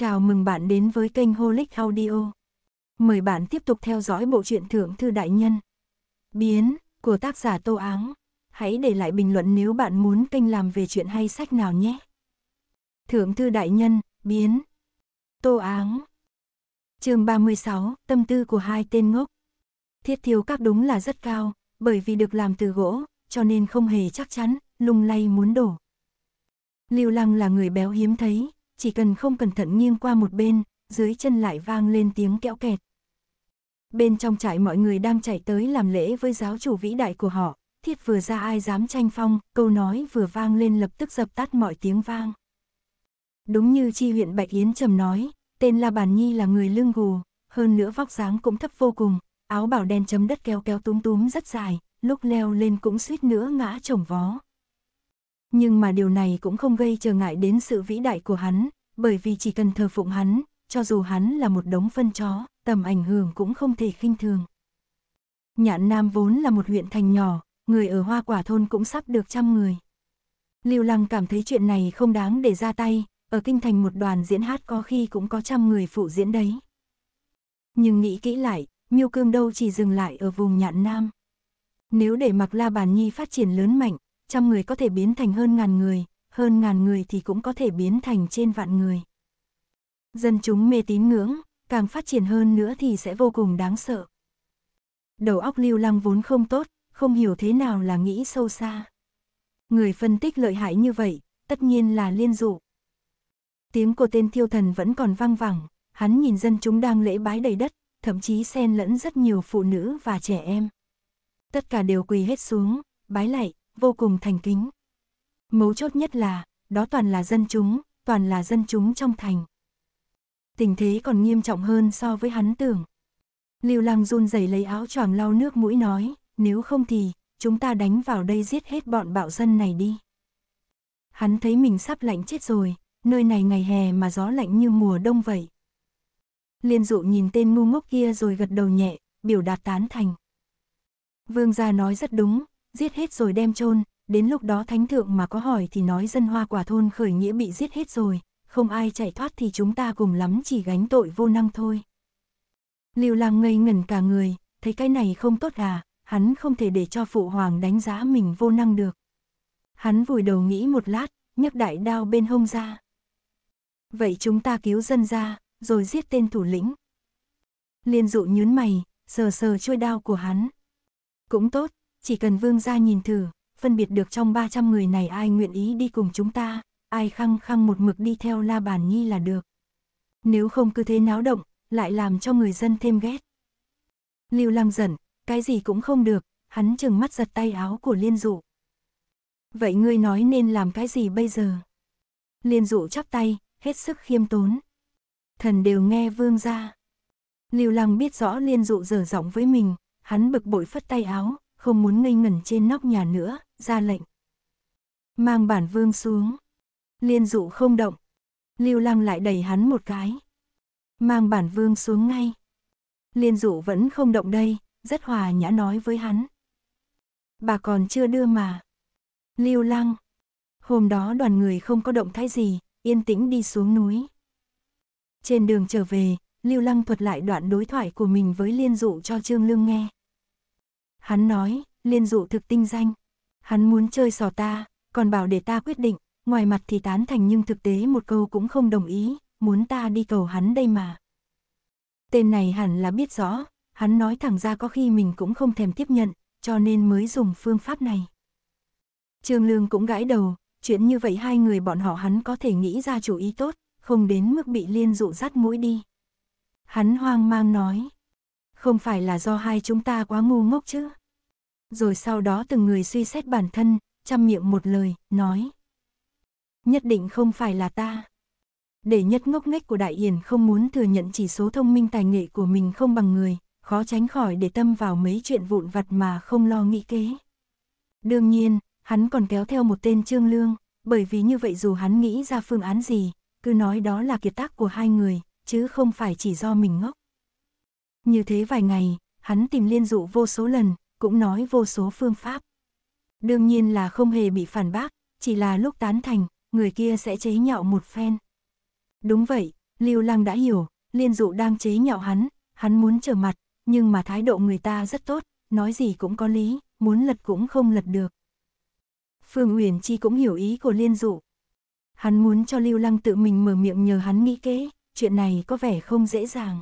Chào mừng bạn đến với kênh Holic Audio. Mời bạn tiếp tục theo dõi bộ truyện Thượng Thư Đại Nhân. Biến, của tác giả Tô Áng. Hãy để lại bình luận nếu bạn muốn kênh làm về chuyện hay sách nào nhé. Thượng Thư Đại Nhân, Biến. Tô Áng. chương 36, tâm tư của hai tên ngốc. Thiết thiếu các đúng là rất cao, bởi vì được làm từ gỗ, cho nên không hề chắc chắn, lung lay muốn đổ. Lưu Lăng là người béo hiếm thấy, chỉ cần không cẩn thận nghiêng qua một bên, dưới chân lại vang lên tiếng kẽo kẹt. Bên trong trại mọi người đang chạy tới làm lễ với giáo chủ vĩ đại của họ, thiết vừa ra ai dám tranh phong, câu nói vừa vang lên lập tức dập tắt mọi tiếng vang. Đúng như chi huyện Bạch Yến trầm nói, tên La Bàn Nhi là người lưng gù, hơn nữa vóc dáng cũng thấp vô cùng, áo bảo đen chấm đất keo keo túm túm rất dài, lúc leo lên cũng suýt nữa ngã chồng vó. Nhưng mà điều này cũng không gây trở ngại đến sự vĩ đại của hắn, bởi vì chỉ cần thờ phụng hắn, cho dù hắn là một đống phân chó, tầm ảnh hưởng cũng không thể khinh thường. Nhạn Nam vốn là một huyện thành nhỏ, người ở hoa quả thôn cũng sắp được trăm người. Lưu Lăng cảm thấy chuyện này không đáng để ra tay, ở kinh thành một đoàn diễn hát có khi cũng có trăm người phụ diễn đấy. Nhưng nghĩ kỹ lại, miêu cương đâu chỉ dừng lại ở vùng nhạn Nam. Nếu để mặc La Bàn Nhi phát triển lớn mạnh, trăm người có thể biến thành hơn ngàn người, hơn ngàn người thì cũng có thể biến thành trên vạn người. Dân chúng mê tín ngưỡng, càng phát triển hơn nữa thì sẽ vô cùng đáng sợ. Đầu óc lưu lăng vốn không tốt, không hiểu thế nào là nghĩ sâu xa. Người phân tích lợi hại như vậy, tất nhiên là liên dụ. Tiếng của tên thiêu thần vẫn còn vang vẳng, hắn nhìn dân chúng đang lễ bái đầy đất, thậm chí xen lẫn rất nhiều phụ nữ và trẻ em. Tất cả đều quỳ hết xuống, bái lạy vô cùng thành kính. Mấu chốt nhất là, đó toàn là dân chúng, toàn là dân chúng trong thành. Tình thế còn nghiêm trọng hơn so với hắn tưởng. Lưu Lang run rẩy lấy áo choàng lau nước mũi nói, nếu không thì, chúng ta đánh vào đây giết hết bọn bạo dân này đi. Hắn thấy mình sắp lạnh chết rồi, nơi này ngày hè mà gió lạnh như mùa đông vậy. Liên dụ nhìn tên ngu ngốc kia rồi gật đầu nhẹ, biểu đạt tán thành. Vương gia nói rất đúng, giết hết rồi đem chôn đến lúc đó thánh thượng mà có hỏi thì nói dân hoa quả thôn khởi nghĩa bị giết hết rồi, không ai chạy thoát thì chúng ta cùng lắm chỉ gánh tội vô năng thôi. Lưu Lang ngây ngẩn cả người, thấy cái này không tốt à, hắn không thể để cho phụ hoàng đánh giá mình vô năng được. Hắn vùi đầu nghĩ một lát, nhấc đại đao bên hông ra. Vậy chúng ta cứu dân ra, rồi giết tên thủ lĩnh. Liên dụ nhún mày, sờ sờ chuôi đao của hắn. Cũng tốt, chỉ cần vương gia nhìn thử, phân biệt được trong 300 người này ai nguyện ý đi cùng chúng ta, ai khăng khăng một mực đi theo la bàn nhi là được. Nếu không cứ thế náo động, lại làm cho người dân thêm ghét. Lưu Lăng giận, cái gì cũng không được, hắn chừng mắt giật tay áo của Liên Dụ. Vậy ngươi nói nên làm cái gì bây giờ? Liên Dụ chắp tay, hết sức khiêm tốn. Thần đều nghe vương ra. Lưu Lăng biết rõ Liên Dụ dở giọng với mình, hắn bực bội phất tay áo, không muốn ngây ngẩn trên nóc nhà nữa, ra lệnh. Mang bản vương xuống. Liên dụ không động. Lưu Lăng lại đẩy hắn một cái. Mang bản vương xuống ngay. Liên dụ vẫn không động đây, rất hòa nhã nói với hắn. Bà còn chưa đưa mà. Lưu Lăng. Hôm đó đoàn người không có động thái gì, yên tĩnh đi xuống núi. Trên đường trở về, Lưu Lăng thuật lại đoạn đối thoại của mình với Liên Dụ cho Trương Lương nghe. Hắn nói, liên dụ thực tinh danh. Hắn muốn chơi sò ta, còn bảo để ta quyết định, ngoài mặt thì tán thành nhưng thực tế một câu cũng không đồng ý, muốn ta đi cầu hắn đây mà. Tên này hẳn là biết rõ, hắn nói thẳng ra có khi mình cũng không thèm tiếp nhận, cho nên mới dùng phương pháp này. Trương Lương cũng gãi đầu, chuyện như vậy hai người bọn họ hắn có thể nghĩ ra chủ ý tốt, không đến mức bị liên dụ dắt mũi đi. Hắn hoang mang nói, không phải là do hai chúng ta quá ngu ngốc chứ. Rồi sau đó từng người suy xét bản thân, chăm miệng một lời, nói. Nhất định không phải là ta. Để nhất ngốc nghếch của Đại Yển không muốn thừa nhận chỉ số thông minh tài nghệ của mình không bằng người, khó tránh khỏi để tâm vào mấy chuyện vụn vặt mà không lo nghĩ kế. Đương nhiên, hắn còn kéo theo một tên Trương Lương, bởi vì như vậy dù hắn nghĩ ra phương án gì, cứ nói đó là kiệt tác của hai người, chứ không phải chỉ do mình ngốc. Như thế vài ngày, hắn tìm liên dụ vô số lần, cũng nói vô số phương pháp. Đương nhiên là không hề bị phản bác, chỉ là lúc tán thành, người kia sẽ chế nhạo một phen. Đúng vậy, Lưu Lăng đã hiểu, liên dụ đang chế nhạo hắn, hắn muốn trở mặt, nhưng mà thái độ người ta rất tốt, nói gì cũng có lý, muốn lật cũng không lật được. Phương Uyển Chi cũng hiểu ý của liên dụ. Hắn muốn cho Lưu Lăng tự mình mở miệng nhờ hắn nghĩ kế, chuyện này có vẻ không dễ dàng.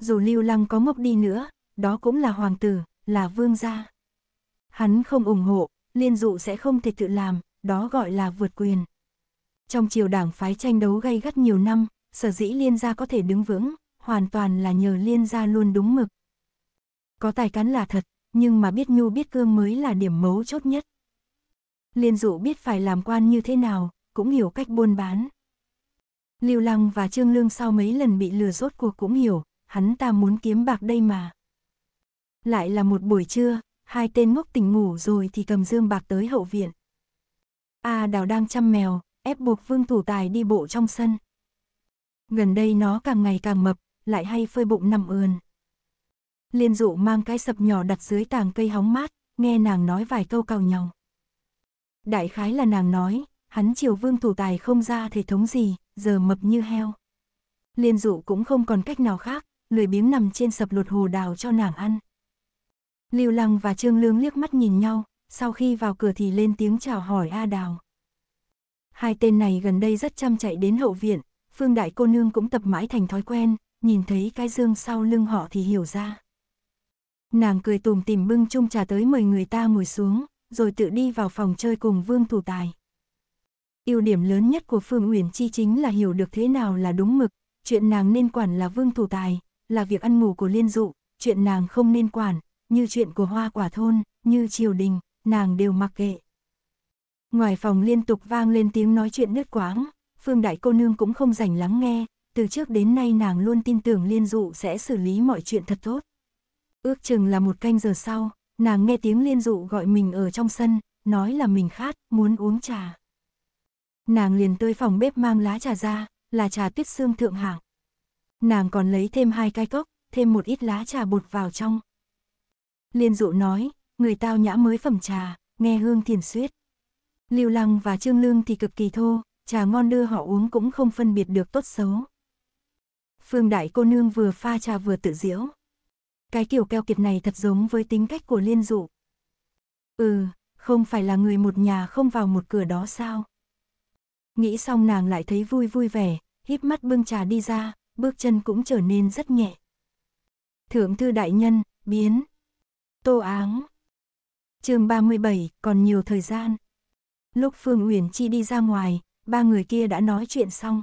Dù Lưu Lăng có ngốc đi nữa, đó cũng là hoàng tử, là vương gia. Hắn không ủng hộ, liên dụ sẽ không thể tự làm, đó gọi là vượt quyền. Trong triều đảng phái tranh đấu gây gắt nhiều năm, sở dĩ liên gia có thể đứng vững, hoàn toàn là nhờ liên gia luôn đúng mực. Có tài cán là thật, nhưng mà biết nhu biết cương mới là điểm mấu chốt nhất. Liên dụ biết phải làm quan như thế nào, cũng hiểu cách buôn bán. Lưu Lăng và Trương Lương sau mấy lần bị lừa rốt cuộc cũng hiểu, hắn ta muốn kiếm bạc đây mà. Lại là một buổi trưa, hai tên ngốc tỉnh ngủ rồi thì cầm dương bạc tới hậu viện. A Đào đang chăm mèo, ép buộc Vương Thủ Tài đi bộ trong sân. Gần đây nó càng ngày càng mập, lại hay phơi bụng nằm ườn. Liên dụ mang cái sập nhỏ đặt dưới tàng cây hóng mát, nghe nàng nói vài câu cào nhòng. Đại khái là nàng nói, hắn chiều Vương Thủ Tài không ra thể thống gì, giờ mập như heo. Liên dụ cũng không còn cách nào khác, lười biếng nằm trên sập lột hồ đào cho nàng ăn. Lưu Lăng và Trương Lương liếc mắt nhìn nhau, sau khi vào cửa thì lên tiếng chào hỏi A Đào. Hai tên này gần đây rất chăm chạy đến hậu viện, Phương Đại cô nương cũng tập mãi thành thói quen, nhìn thấy cái dương sau lưng họ thì hiểu ra. Nàng cười tùm tìm bưng chung trà tới mời người ta ngồi xuống, rồi tự đi vào phòng chơi cùng Vương Thủ Tài. Ưu điểm lớn nhất của Phương Uyển Chi chính là hiểu được thế nào là đúng mực, chuyện nàng nên quản là Vương Thủ Tài, là việc ăn ngủ của liên dụ, chuyện nàng không nên quản, như chuyện của hoa quả thôn, như triều đình, nàng đều mặc kệ. Ngoài phòng liên tục vang lên tiếng nói chuyện nứt quáng, Phương Đại cô nương cũng không rảnh lắng nghe, từ trước đến nay nàng luôn tin tưởng liên dụ sẽ xử lý mọi chuyện thật tốt. Ước chừng là một canh giờ sau, nàng nghe tiếng liên dụ gọi mình ở trong sân, nói là mình khát, muốn uống trà. Nàng liền tới phòng bếp mang lá trà ra, là trà tuyết xương thượng hạng nàng còn lấy thêm hai cái cốc, thêm một ít lá trà bột vào trong. Liên dụ nói, người tao nhã mới phẩm trà, nghe hương thiền suyết. Lưu Lăng và Trương Lương thì cực kỳ thô, trà ngon đưa họ uống cũng không phân biệt được tốt xấu. Phương Đại cô nương vừa pha trà vừa tự diễu. Cái kiểu keo kiệt này thật giống với tính cách của Liên Dụ. Ừ, không phải là người một nhà không vào một cửa đó sao? Nghĩ xong nàng lại thấy vui vui vẻ, híp mắt bưng trà đi ra, bước chân cũng trở nên rất nhẹ. Thượng thư đại nhân, biến. Tô áng. chương 37, còn nhiều thời gian. Lúc Phương Uyển Chi đi ra ngoài, ba người kia đã nói chuyện xong.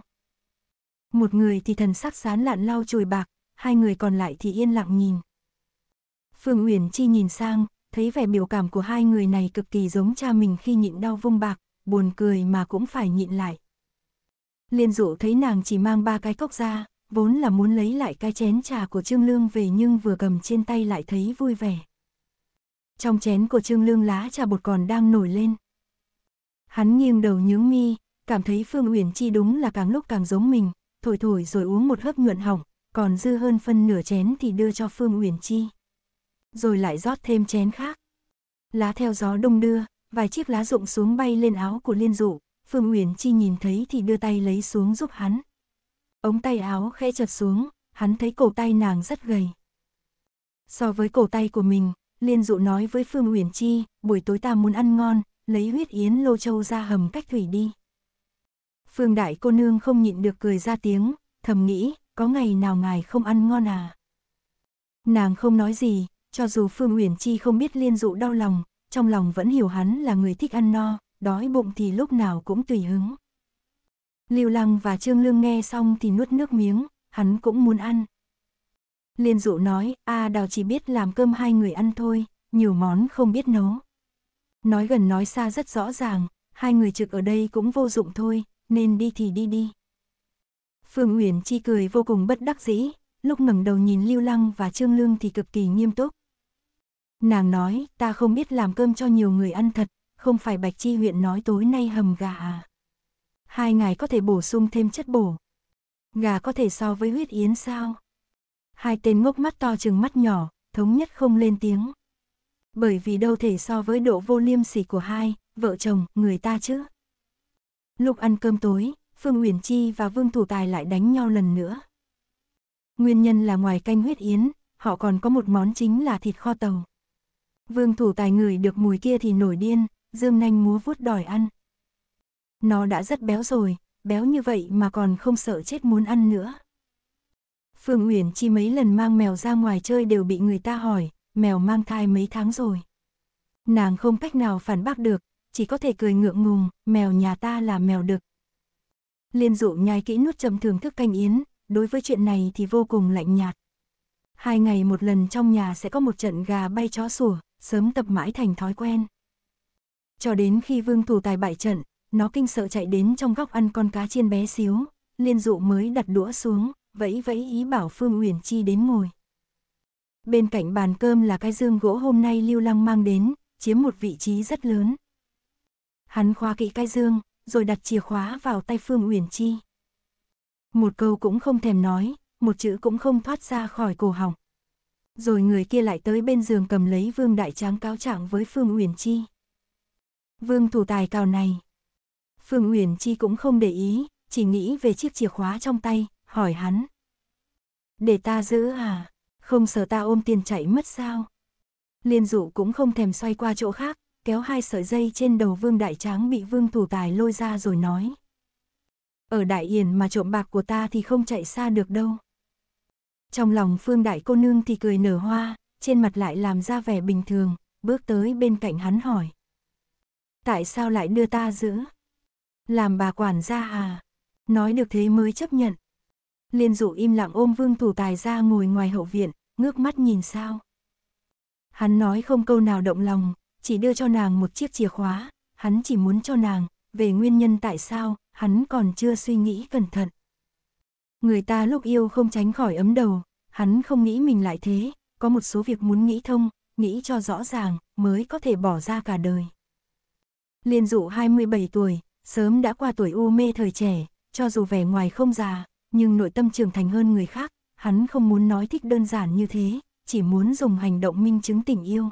Một người thì thần sắc sán lạn lau chùi bạc, hai người còn lại thì yên lặng nhìn. Phương Uyển Chi nhìn sang, thấy vẻ biểu cảm của hai người này cực kỳ giống cha mình khi nhịn đau vung bạc, buồn cười mà cũng phải nhịn lại. Liên dụ thấy nàng chỉ mang ba cái cốc ra, vốn là muốn lấy lại cái chén trà của Trương Lương về nhưng vừa cầm trên tay lại thấy vui vẻ. Trong chén của Trương Lương lá trà bột còn đang nổi lên. Hắn nghiêng đầu nhướng mi, cảm thấy Phương Uyển Chi đúng là càng lúc càng giống mình, thổi thổi rồi uống một hớp nhuận hỏng, còn dư hơn phân nửa chén thì đưa cho Phương Uyển Chi. Rồi lại rót thêm chén khác. Lá theo gió đông đưa, vài chiếc lá rụng xuống bay lên áo của Liên Dụ, Phương Uyển Chi nhìn thấy thì đưa tay lấy xuống giúp hắn ống tay áo khẽ chợt xuống, hắn thấy cổ tay nàng rất gầy. So với cổ tay của mình, Liên dụ nói với Phương Uyển Chi, buổi tối ta muốn ăn ngon, lấy huyết yến lô châu ra hầm cách thủy đi. Phương đại cô nương không nhịn được cười ra tiếng, thầm nghĩ, có ngày nào ngài không ăn ngon à? Nàng không nói gì, cho dù Phương Uyển Chi không biết Liên dụ đau lòng, trong lòng vẫn hiểu hắn là người thích ăn no, đói bụng thì lúc nào cũng tùy hứng. Lưu Lăng và Trương Lương nghe xong thì nuốt nước miếng, hắn cũng muốn ăn. Liên dụ nói, a đào chỉ biết làm cơm hai người ăn thôi, nhiều món không biết nấu. Nói gần nói xa rất rõ ràng, hai người trực ở đây cũng vô dụng thôi, nên đi thì đi đi. Phương Uyển chi cười vô cùng bất đắc dĩ, lúc ngẩng đầu nhìn Lưu Lăng và Trương Lương thì cực kỳ nghiêm túc. Nàng nói, ta không biết làm cơm cho nhiều người ăn thật, không phải Bạch Chi huyện nói tối nay hầm gà à. Hai ngày có thể bổ sung thêm chất bổ. Gà có thể so với huyết yến sao? Hai tên ngốc mắt to chừng mắt nhỏ, thống nhất không lên tiếng. Bởi vì đâu thể so với độ vô liêm sỉ của hai, vợ chồng, người ta chứ. Lúc ăn cơm tối, Phương Uyển Chi và Vương Thủ Tài lại đánh nhau lần nữa. Nguyên nhân là ngoài canh huyết yến, họ còn có một món chính là thịt kho tàu. Vương Thủ Tài ngửi được mùi kia thì nổi điên, dương nanh múa vuốt đòi ăn. Nó đã rất béo rồi, béo như vậy mà còn không sợ chết muốn ăn nữa. Phương Uyển Chi mấy lần mang mèo ra ngoài chơi đều bị người ta hỏi, mèo mang thai mấy tháng rồi. Nàng không cách nào phản bác được, chỉ có thể cười ngượng ngùng, mèo nhà ta là mèo đực. Liên dụ nhai kỹ nuốt chầm thưởng thức canh yến, đối với chuyện này thì vô cùng lạnh nhạt. Hai ngày một lần trong nhà sẽ có một trận gà bay chó sủa, sớm tập mãi thành thói quen. Cho đến khi vương thủ tài bại trận, nó kinh sợ chạy đến trong góc ăn con cá chiên bé xíu, liên dụ mới đặt đũa xuống, vẫy vẫy ý bảo Phương Uyển Chi đến ngồi. Bên cạnh bàn cơm là cái dương gỗ hôm nay Lưu Lăng mang đến, chiếm một vị trí rất lớn. Hắn khoa kỵ cái dương, rồi đặt chìa khóa vào tay Phương Uyển Chi. Một câu cũng không thèm nói, một chữ cũng không thoát ra khỏi cổ họng. Rồi người kia lại tới bên giường cầm lấy Vương Đại Tráng cáo trạng với Phương Uyển Chi. Vương thủ tài cào này, Phương Uyển Chi cũng không để ý, chỉ nghĩ về chiếc chìa khóa trong tay, hỏi hắn. Để ta giữ à? Không sợ ta ôm tiền chạy mất sao? Liên dụ cũng không thèm xoay qua chỗ khác, kéo hai sợi dây trên đầu vương đại tráng bị vương thủ tài lôi ra rồi nói. Ở đại yển mà trộm bạc của ta thì không chạy xa được đâu. Trong lòng phương đại cô nương thì cười nở hoa, trên mặt lại làm ra vẻ bình thường, bước tới bên cạnh hắn hỏi. Tại sao lại đưa ta giữ? làm bà quản gia à? Nói được thế mới chấp nhận. Liên dụ im lặng ôm vương thủ tài ra ngồi ngoài hậu viện, ngước mắt nhìn sao. Hắn nói không câu nào động lòng, chỉ đưa cho nàng một chiếc chìa khóa, hắn chỉ muốn cho nàng, về nguyên nhân tại sao, hắn còn chưa suy nghĩ cẩn thận. Người ta lúc yêu không tránh khỏi ấm đầu, hắn không nghĩ mình lại thế, có một số việc muốn nghĩ thông, nghĩ cho rõ ràng, mới có thể bỏ ra cả đời. Liên dụ 27 tuổi, sớm đã qua tuổi u mê thời trẻ, cho dù vẻ ngoài không già, nhưng nội tâm trưởng thành hơn người khác, hắn không muốn nói thích đơn giản như thế, chỉ muốn dùng hành động minh chứng tình yêu.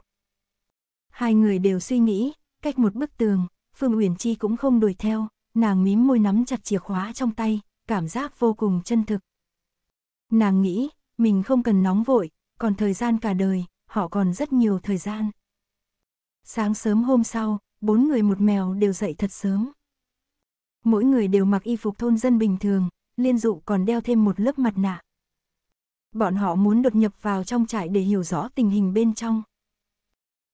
Hai người đều suy nghĩ, cách một bức tường, Phương Uyển Chi cũng không đuổi theo, nàng mím môi nắm chặt chìa khóa trong tay, cảm giác vô cùng chân thực. Nàng nghĩ, mình không cần nóng vội, còn thời gian cả đời, họ còn rất nhiều thời gian. Sáng sớm hôm sau, bốn người một mèo đều dậy thật sớm. Mỗi người đều mặc y phục thôn dân bình thường, liên dụ còn đeo thêm một lớp mặt nạ. Bọn họ muốn đột nhập vào trong trại để hiểu rõ tình hình bên trong.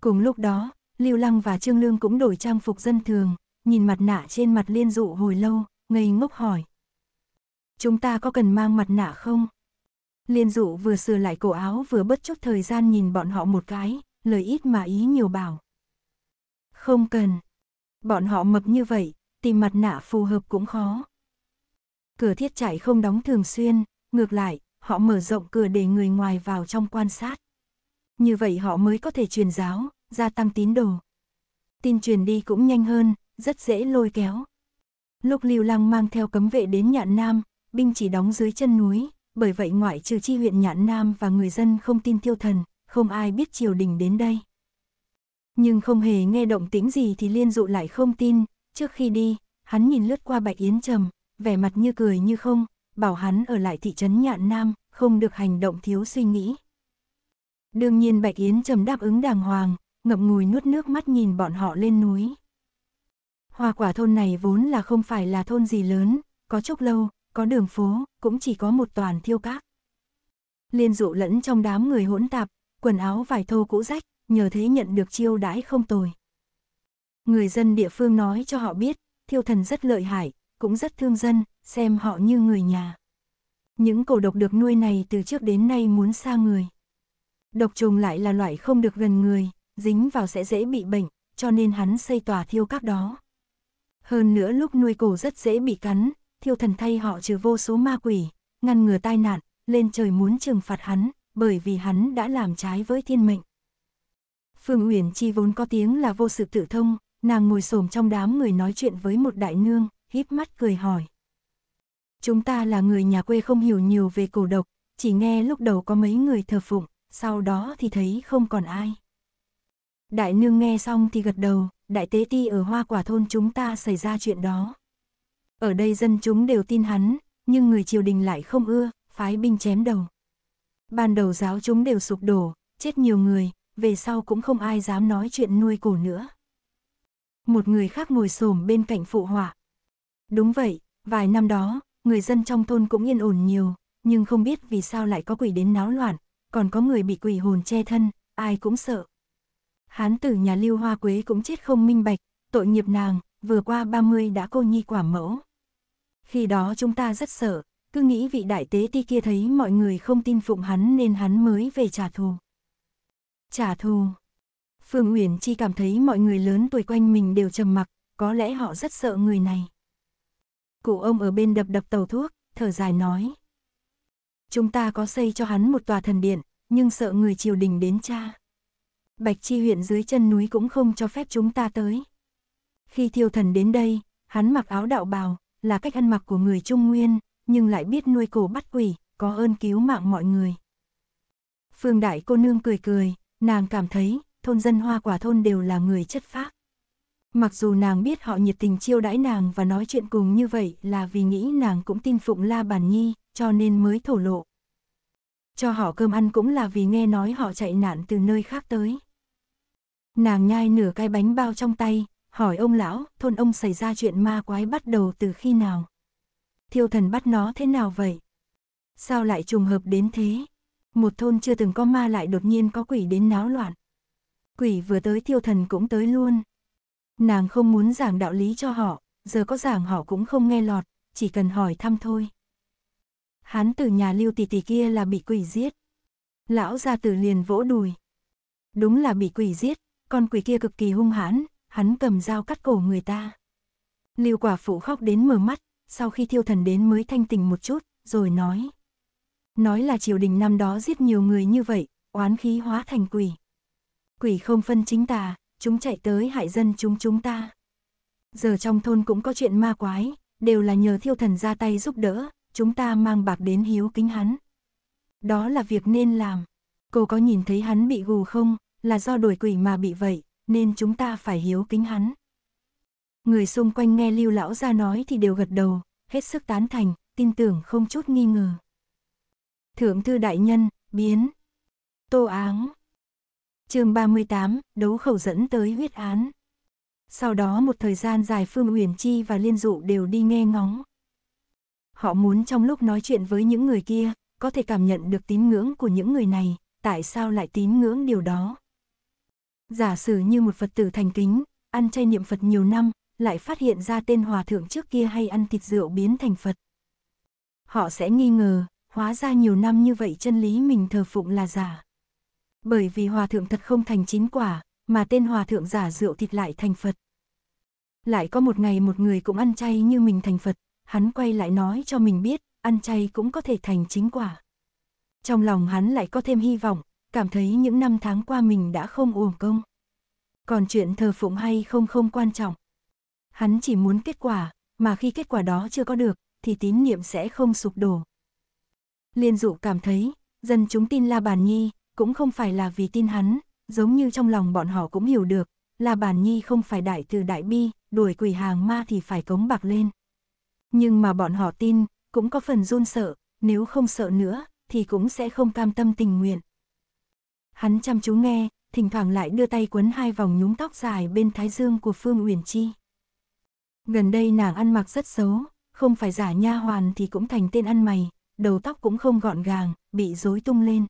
Cùng lúc đó, Lưu Lăng và Trương Lương cũng đổi trang phục dân thường, nhìn mặt nạ trên mặt liên dụ hồi lâu, ngây ngốc hỏi. Chúng ta có cần mang mặt nạ không? Liên dụ vừa sửa lại cổ áo vừa bất chút thời gian nhìn bọn họ một cái, lời ít mà ý nhiều bảo. Không cần. Bọn họ mập như vậy, tìm mặt nạ phù hợp cũng khó. Cửa thiết trại không đóng thường xuyên, ngược lại, họ mở rộng cửa để người ngoài vào trong quan sát. Như vậy họ mới có thể truyền giáo, gia tăng tín đồ. Tin truyền đi cũng nhanh hơn, rất dễ lôi kéo. Lúc Lưu Lăng mang theo cấm vệ đến Nhạn Nam, binh chỉ đóng dưới chân núi, bởi vậy ngoại trừ chi huyện Nhạn Nam và người dân không tin tiêu thần, không ai biết triều đình đến đây. Nhưng không hề nghe động tĩnh gì thì liên dụ lại không tin, Trước khi đi, hắn nhìn lướt qua Bạch Yến Trầm, vẻ mặt như cười như không, bảo hắn ở lại thị trấn Nhạn Nam, không được hành động thiếu suy nghĩ. Đương nhiên Bạch Yến Trầm đáp ứng đàng hoàng, ngậm ngùi nuốt nước mắt nhìn bọn họ lên núi. Hoa quả thôn này vốn là không phải là thôn gì lớn, có chốc lâu, có đường phố, cũng chỉ có một toàn thiêu cát. Liên dụ lẫn trong đám người hỗn tạp, quần áo vải thô cũ rách, nhờ thế nhận được chiêu đãi không tồi. Người dân địa phương nói cho họ biết, thiêu thần rất lợi hại, cũng rất thương dân, xem họ như người nhà. Những cổ độc được nuôi này từ trước đến nay muốn xa người. Độc trùng lại là loại không được gần người, dính vào sẽ dễ bị bệnh, cho nên hắn xây tòa thiêu các đó. Hơn nữa lúc nuôi cổ rất dễ bị cắn, thiêu thần thay họ trừ vô số ma quỷ, ngăn ngừa tai nạn, lên trời muốn trừng phạt hắn, bởi vì hắn đã làm trái với thiên mệnh. Phương Uyển Chi vốn có tiếng là vô sự tự thông, Nàng ngồi xổm trong đám người nói chuyện với một đại nương, híp mắt cười hỏi. Chúng ta là người nhà quê không hiểu nhiều về cổ độc, chỉ nghe lúc đầu có mấy người thờ phụng, sau đó thì thấy không còn ai. Đại nương nghe xong thì gật đầu, đại tế ti ở hoa quả thôn chúng ta xảy ra chuyện đó. Ở đây dân chúng đều tin hắn, nhưng người triều đình lại không ưa, phái binh chém đầu. Ban đầu giáo chúng đều sụp đổ, chết nhiều người, về sau cũng không ai dám nói chuyện nuôi cổ nữa một người khác ngồi xổm bên cạnh phụ hỏa. Đúng vậy, vài năm đó, người dân trong thôn cũng yên ổn nhiều, nhưng không biết vì sao lại có quỷ đến náo loạn, còn có người bị quỷ hồn che thân, ai cũng sợ. Hán tử nhà Lưu Hoa Quế cũng chết không minh bạch, tội nghiệp nàng, vừa qua 30 đã cô nhi quả mẫu. Khi đó chúng ta rất sợ, cứ nghĩ vị đại tế ti kia thấy mọi người không tin phụng hắn nên hắn mới về trả thù. Trả thù, Phương Uyển Chi cảm thấy mọi người lớn tuổi quanh mình đều trầm mặc, có lẽ họ rất sợ người này. Cụ ông ở bên đập đập tàu thuốc, thở dài nói. Chúng ta có xây cho hắn một tòa thần điện, nhưng sợ người triều đình đến cha. Bạch Chi huyện dưới chân núi cũng không cho phép chúng ta tới. Khi thiêu thần đến đây, hắn mặc áo đạo bào, là cách ăn mặc của người Trung Nguyên, nhưng lại biết nuôi cổ bắt quỷ, có ơn cứu mạng mọi người. Phương Đại cô nương cười cười, nàng cảm thấy thôn dân hoa quả thôn đều là người chất phác. Mặc dù nàng biết họ nhiệt tình chiêu đãi nàng và nói chuyện cùng như vậy là vì nghĩ nàng cũng tin phụng La Bản Nhi, cho nên mới thổ lộ. Cho họ cơm ăn cũng là vì nghe nói họ chạy nạn từ nơi khác tới. Nàng nhai nửa cái bánh bao trong tay, hỏi ông lão, thôn ông xảy ra chuyện ma quái bắt đầu từ khi nào? Thiêu thần bắt nó thế nào vậy? Sao lại trùng hợp đến thế? Một thôn chưa từng có ma lại đột nhiên có quỷ đến náo loạn quỷ vừa tới tiêu thần cũng tới luôn. Nàng không muốn giảng đạo lý cho họ, giờ có giảng họ cũng không nghe lọt, chỉ cần hỏi thăm thôi. Hán từ nhà lưu tỷ tỷ kia là bị quỷ giết. Lão gia tử liền vỗ đùi. Đúng là bị quỷ giết, con quỷ kia cực kỳ hung hãn, hắn cầm dao cắt cổ người ta. Lưu quả phụ khóc đến mở mắt, sau khi thiêu thần đến mới thanh tỉnh một chút, rồi nói. Nói là triều đình năm đó giết nhiều người như vậy, oán khí hóa thành quỷ. Quỷ không phân chính tà, chúng chạy tới hại dân chúng chúng ta. Giờ trong thôn cũng có chuyện ma quái, đều là nhờ thiêu thần ra tay giúp đỡ, chúng ta mang bạc đến hiếu kính hắn. Đó là việc nên làm. Cô có nhìn thấy hắn bị gù không, là do đuổi quỷ mà bị vậy, nên chúng ta phải hiếu kính hắn. Người xung quanh nghe lưu lão ra nói thì đều gật đầu, hết sức tán thành, tin tưởng không chút nghi ngờ. Thượng thư đại nhân, biến. Tô áng chương 38, đấu khẩu dẫn tới huyết án. Sau đó một thời gian dài Phương Uyển Chi và Liên Dụ đều đi nghe ngóng. Họ muốn trong lúc nói chuyện với những người kia, có thể cảm nhận được tín ngưỡng của những người này, tại sao lại tín ngưỡng điều đó. Giả sử như một Phật tử thành kính, ăn chay niệm Phật nhiều năm, lại phát hiện ra tên hòa thượng trước kia hay ăn thịt rượu biến thành Phật. Họ sẽ nghi ngờ, hóa ra nhiều năm như vậy chân lý mình thờ phụng là giả bởi vì hòa thượng thật không thành chín quả, mà tên hòa thượng giả rượu thịt lại thành Phật. Lại có một ngày một người cũng ăn chay như mình thành Phật, hắn quay lại nói cho mình biết, ăn chay cũng có thể thành chính quả. Trong lòng hắn lại có thêm hy vọng, cảm thấy những năm tháng qua mình đã không uổng công. Còn chuyện thờ phụng hay không không quan trọng. Hắn chỉ muốn kết quả, mà khi kết quả đó chưa có được, thì tín niệm sẽ không sụp đổ. Liên dụ cảm thấy, dân chúng tin La Bàn Nhi, cũng không phải là vì tin hắn, giống như trong lòng bọn họ cũng hiểu được, là bản nhi không phải đại từ đại bi, đuổi quỷ hàng ma thì phải cống bạc lên. Nhưng mà bọn họ tin, cũng có phần run sợ, nếu không sợ nữa, thì cũng sẽ không cam tâm tình nguyện. Hắn chăm chú nghe, thỉnh thoảng lại đưa tay quấn hai vòng nhúm tóc dài bên thái dương của Phương Uyển Chi. Gần đây nàng ăn mặc rất xấu, không phải giả nha hoàn thì cũng thành tên ăn mày, đầu tóc cũng không gọn gàng, bị rối tung lên.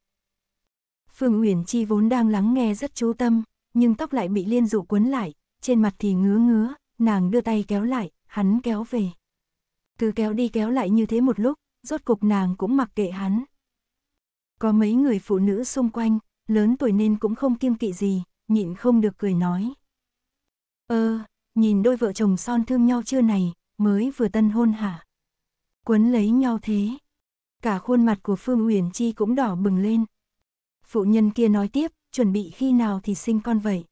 Phương Uyển Chi vốn đang lắng nghe rất chú tâm, nhưng tóc lại bị liên dụ cuốn lại, trên mặt thì ngứa ngứa, nàng đưa tay kéo lại, hắn kéo về. Cứ kéo đi kéo lại như thế một lúc, rốt cục nàng cũng mặc kệ hắn. Có mấy người phụ nữ xung quanh, lớn tuổi nên cũng không kiêng kỵ gì, nhịn không được cười nói. Ơ, ờ, nhìn đôi vợ chồng son thương nhau chưa này, mới vừa tân hôn hả? Quấn lấy nhau thế. Cả khuôn mặt của Phương Uyển Chi cũng đỏ bừng lên, Phụ nhân kia nói tiếp, chuẩn bị khi nào thì sinh con vậy?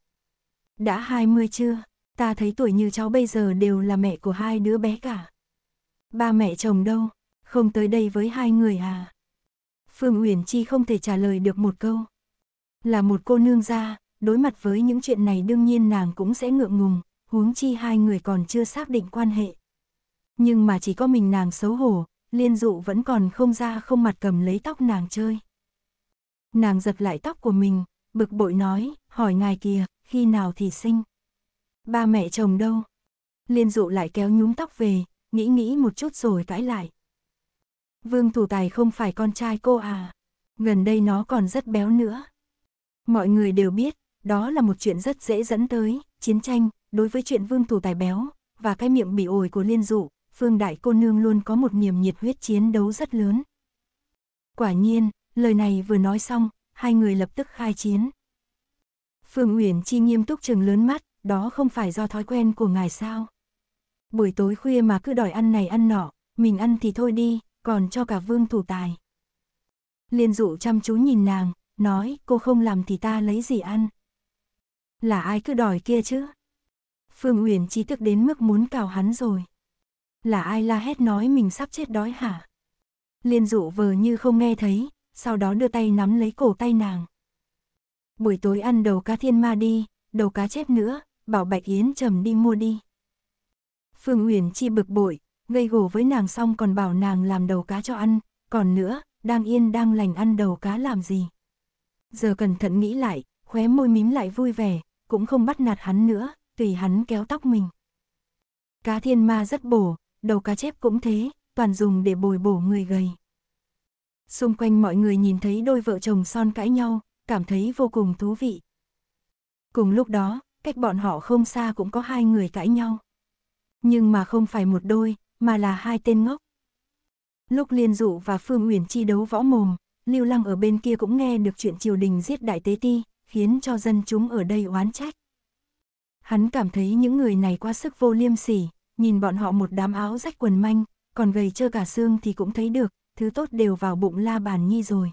Đã 20 chưa? Ta thấy tuổi như cháu bây giờ đều là mẹ của hai đứa bé cả. Ba mẹ chồng đâu? Không tới đây với hai người à? Phương Uyển Chi không thể trả lời được một câu. Là một cô nương gia, đối mặt với những chuyện này đương nhiên nàng cũng sẽ ngượng ngùng, huống chi hai người còn chưa xác định quan hệ. Nhưng mà chỉ có mình nàng xấu hổ, liên dụ vẫn còn không ra không mặt cầm lấy tóc nàng chơi nàng giật lại tóc của mình, bực bội nói, hỏi ngài kìa, khi nào thì sinh? Ba mẹ chồng đâu? Liên dụ lại kéo nhúm tóc về, nghĩ nghĩ một chút rồi cãi lại. Vương Thủ Tài không phải con trai cô à? Gần đây nó còn rất béo nữa. Mọi người đều biết, đó là một chuyện rất dễ dẫn tới, chiến tranh, đối với chuyện Vương Thủ Tài béo, và cái miệng bị ổi của Liên Dụ, Phương Đại Cô Nương luôn có một niềm nhiệt huyết chiến đấu rất lớn. Quả nhiên, lời này vừa nói xong, hai người lập tức khai chiến. Phương Uyển Chi nghiêm túc trừng lớn mắt, đó không phải do thói quen của ngài sao? Buổi tối khuya mà cứ đòi ăn này ăn nọ, mình ăn thì thôi đi, còn cho cả vương thủ tài. Liên dụ chăm chú nhìn nàng, nói cô không làm thì ta lấy gì ăn. Là ai cứ đòi kia chứ? Phương Uyển Chi tức đến mức muốn cào hắn rồi. Là ai la hét nói mình sắp chết đói hả? Liên dụ vờ như không nghe thấy, sau đó đưa tay nắm lấy cổ tay nàng. Buổi tối ăn đầu cá thiên ma đi, đầu cá chép nữa, bảo Bạch Yến trầm đi mua đi. Phương Uyển Chi bực bội, gây gổ với nàng xong còn bảo nàng làm đầu cá cho ăn, còn nữa, đang yên đang lành ăn đầu cá làm gì. Giờ cẩn thận nghĩ lại, khóe môi mím lại vui vẻ, cũng không bắt nạt hắn nữa, tùy hắn kéo tóc mình. Cá thiên ma rất bổ, đầu cá chép cũng thế, toàn dùng để bồi bổ người gầy. Xung quanh mọi người nhìn thấy đôi vợ chồng son cãi nhau, cảm thấy vô cùng thú vị. Cùng lúc đó, cách bọn họ không xa cũng có hai người cãi nhau. Nhưng mà không phải một đôi, mà là hai tên ngốc. Lúc Liên Dụ và Phương Uyển chi đấu võ mồm, Lưu Lăng ở bên kia cũng nghe được chuyện triều đình giết đại tế ti, khiến cho dân chúng ở đây oán trách. Hắn cảm thấy những người này quá sức vô liêm sỉ, nhìn bọn họ một đám áo rách quần manh, còn gầy trơ cả xương thì cũng thấy được, thứ tốt đều vào bụng la bàn nhi rồi.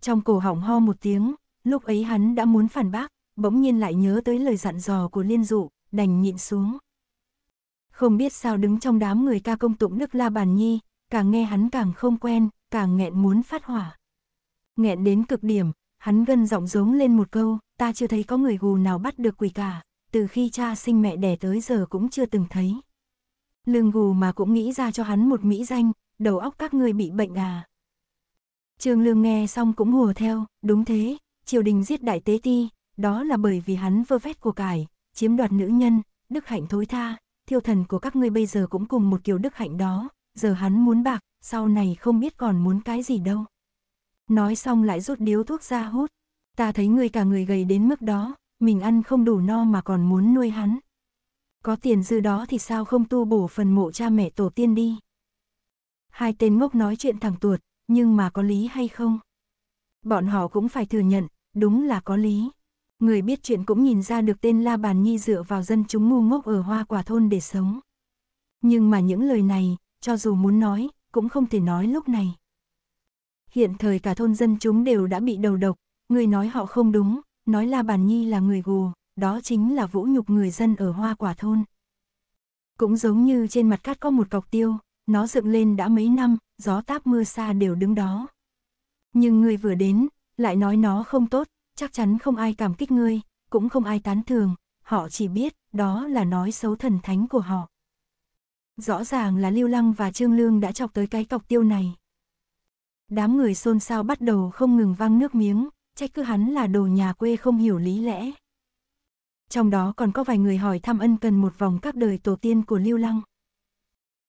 Trong cổ họng ho một tiếng, lúc ấy hắn đã muốn phản bác, bỗng nhiên lại nhớ tới lời dặn dò của liên dụ, đành nhịn xuống. Không biết sao đứng trong đám người ca công tụng Đức La Bàn Nhi, càng nghe hắn càng không quen, càng nghẹn muốn phát hỏa. Nghẹn đến cực điểm, hắn gân giọng giống lên một câu, ta chưa thấy có người gù nào bắt được quỷ cả, từ khi cha sinh mẹ đẻ tới giờ cũng chưa từng thấy. Lương gù mà cũng nghĩ ra cho hắn một mỹ danh, đầu óc các ngươi bị bệnh à. Trương Lương nghe xong cũng hùa theo, đúng thế, triều đình giết đại tế ti, đó là bởi vì hắn vơ vét của cải, chiếm đoạt nữ nhân, đức hạnh thối tha, thiêu thần của các ngươi bây giờ cũng cùng một kiểu đức hạnh đó, giờ hắn muốn bạc, sau này không biết còn muốn cái gì đâu. Nói xong lại rút điếu thuốc ra hút, ta thấy ngươi cả người gầy đến mức đó, mình ăn không đủ no mà còn muốn nuôi hắn. Có tiền dư đó thì sao không tu bổ phần mộ cha mẹ tổ tiên đi. Hai tên ngốc nói chuyện thẳng tuột, nhưng mà có lý hay không? Bọn họ cũng phải thừa nhận, đúng là có lý. Người biết chuyện cũng nhìn ra được tên La Bàn Nhi dựa vào dân chúng ngu ngốc ở hoa quả thôn để sống. Nhưng mà những lời này, cho dù muốn nói, cũng không thể nói lúc này. Hiện thời cả thôn dân chúng đều đã bị đầu độc, người nói họ không đúng, nói La Bàn Nhi là người gù, đó chính là vũ nhục người dân ở hoa quả thôn. Cũng giống như trên mặt cát có một cọc tiêu, nó dựng lên đã mấy năm, gió táp mưa xa đều đứng đó. Nhưng ngươi vừa đến, lại nói nó không tốt, chắc chắn không ai cảm kích ngươi, cũng không ai tán thường, họ chỉ biết đó là nói xấu thần thánh của họ. Rõ ràng là Lưu Lăng và Trương Lương đã chọc tới cái cọc tiêu này. Đám người xôn xao bắt đầu không ngừng văng nước miếng, trách cứ hắn là đồ nhà quê không hiểu lý lẽ. Trong đó còn có vài người hỏi thăm ân cần một vòng các đời tổ tiên của Lưu Lăng.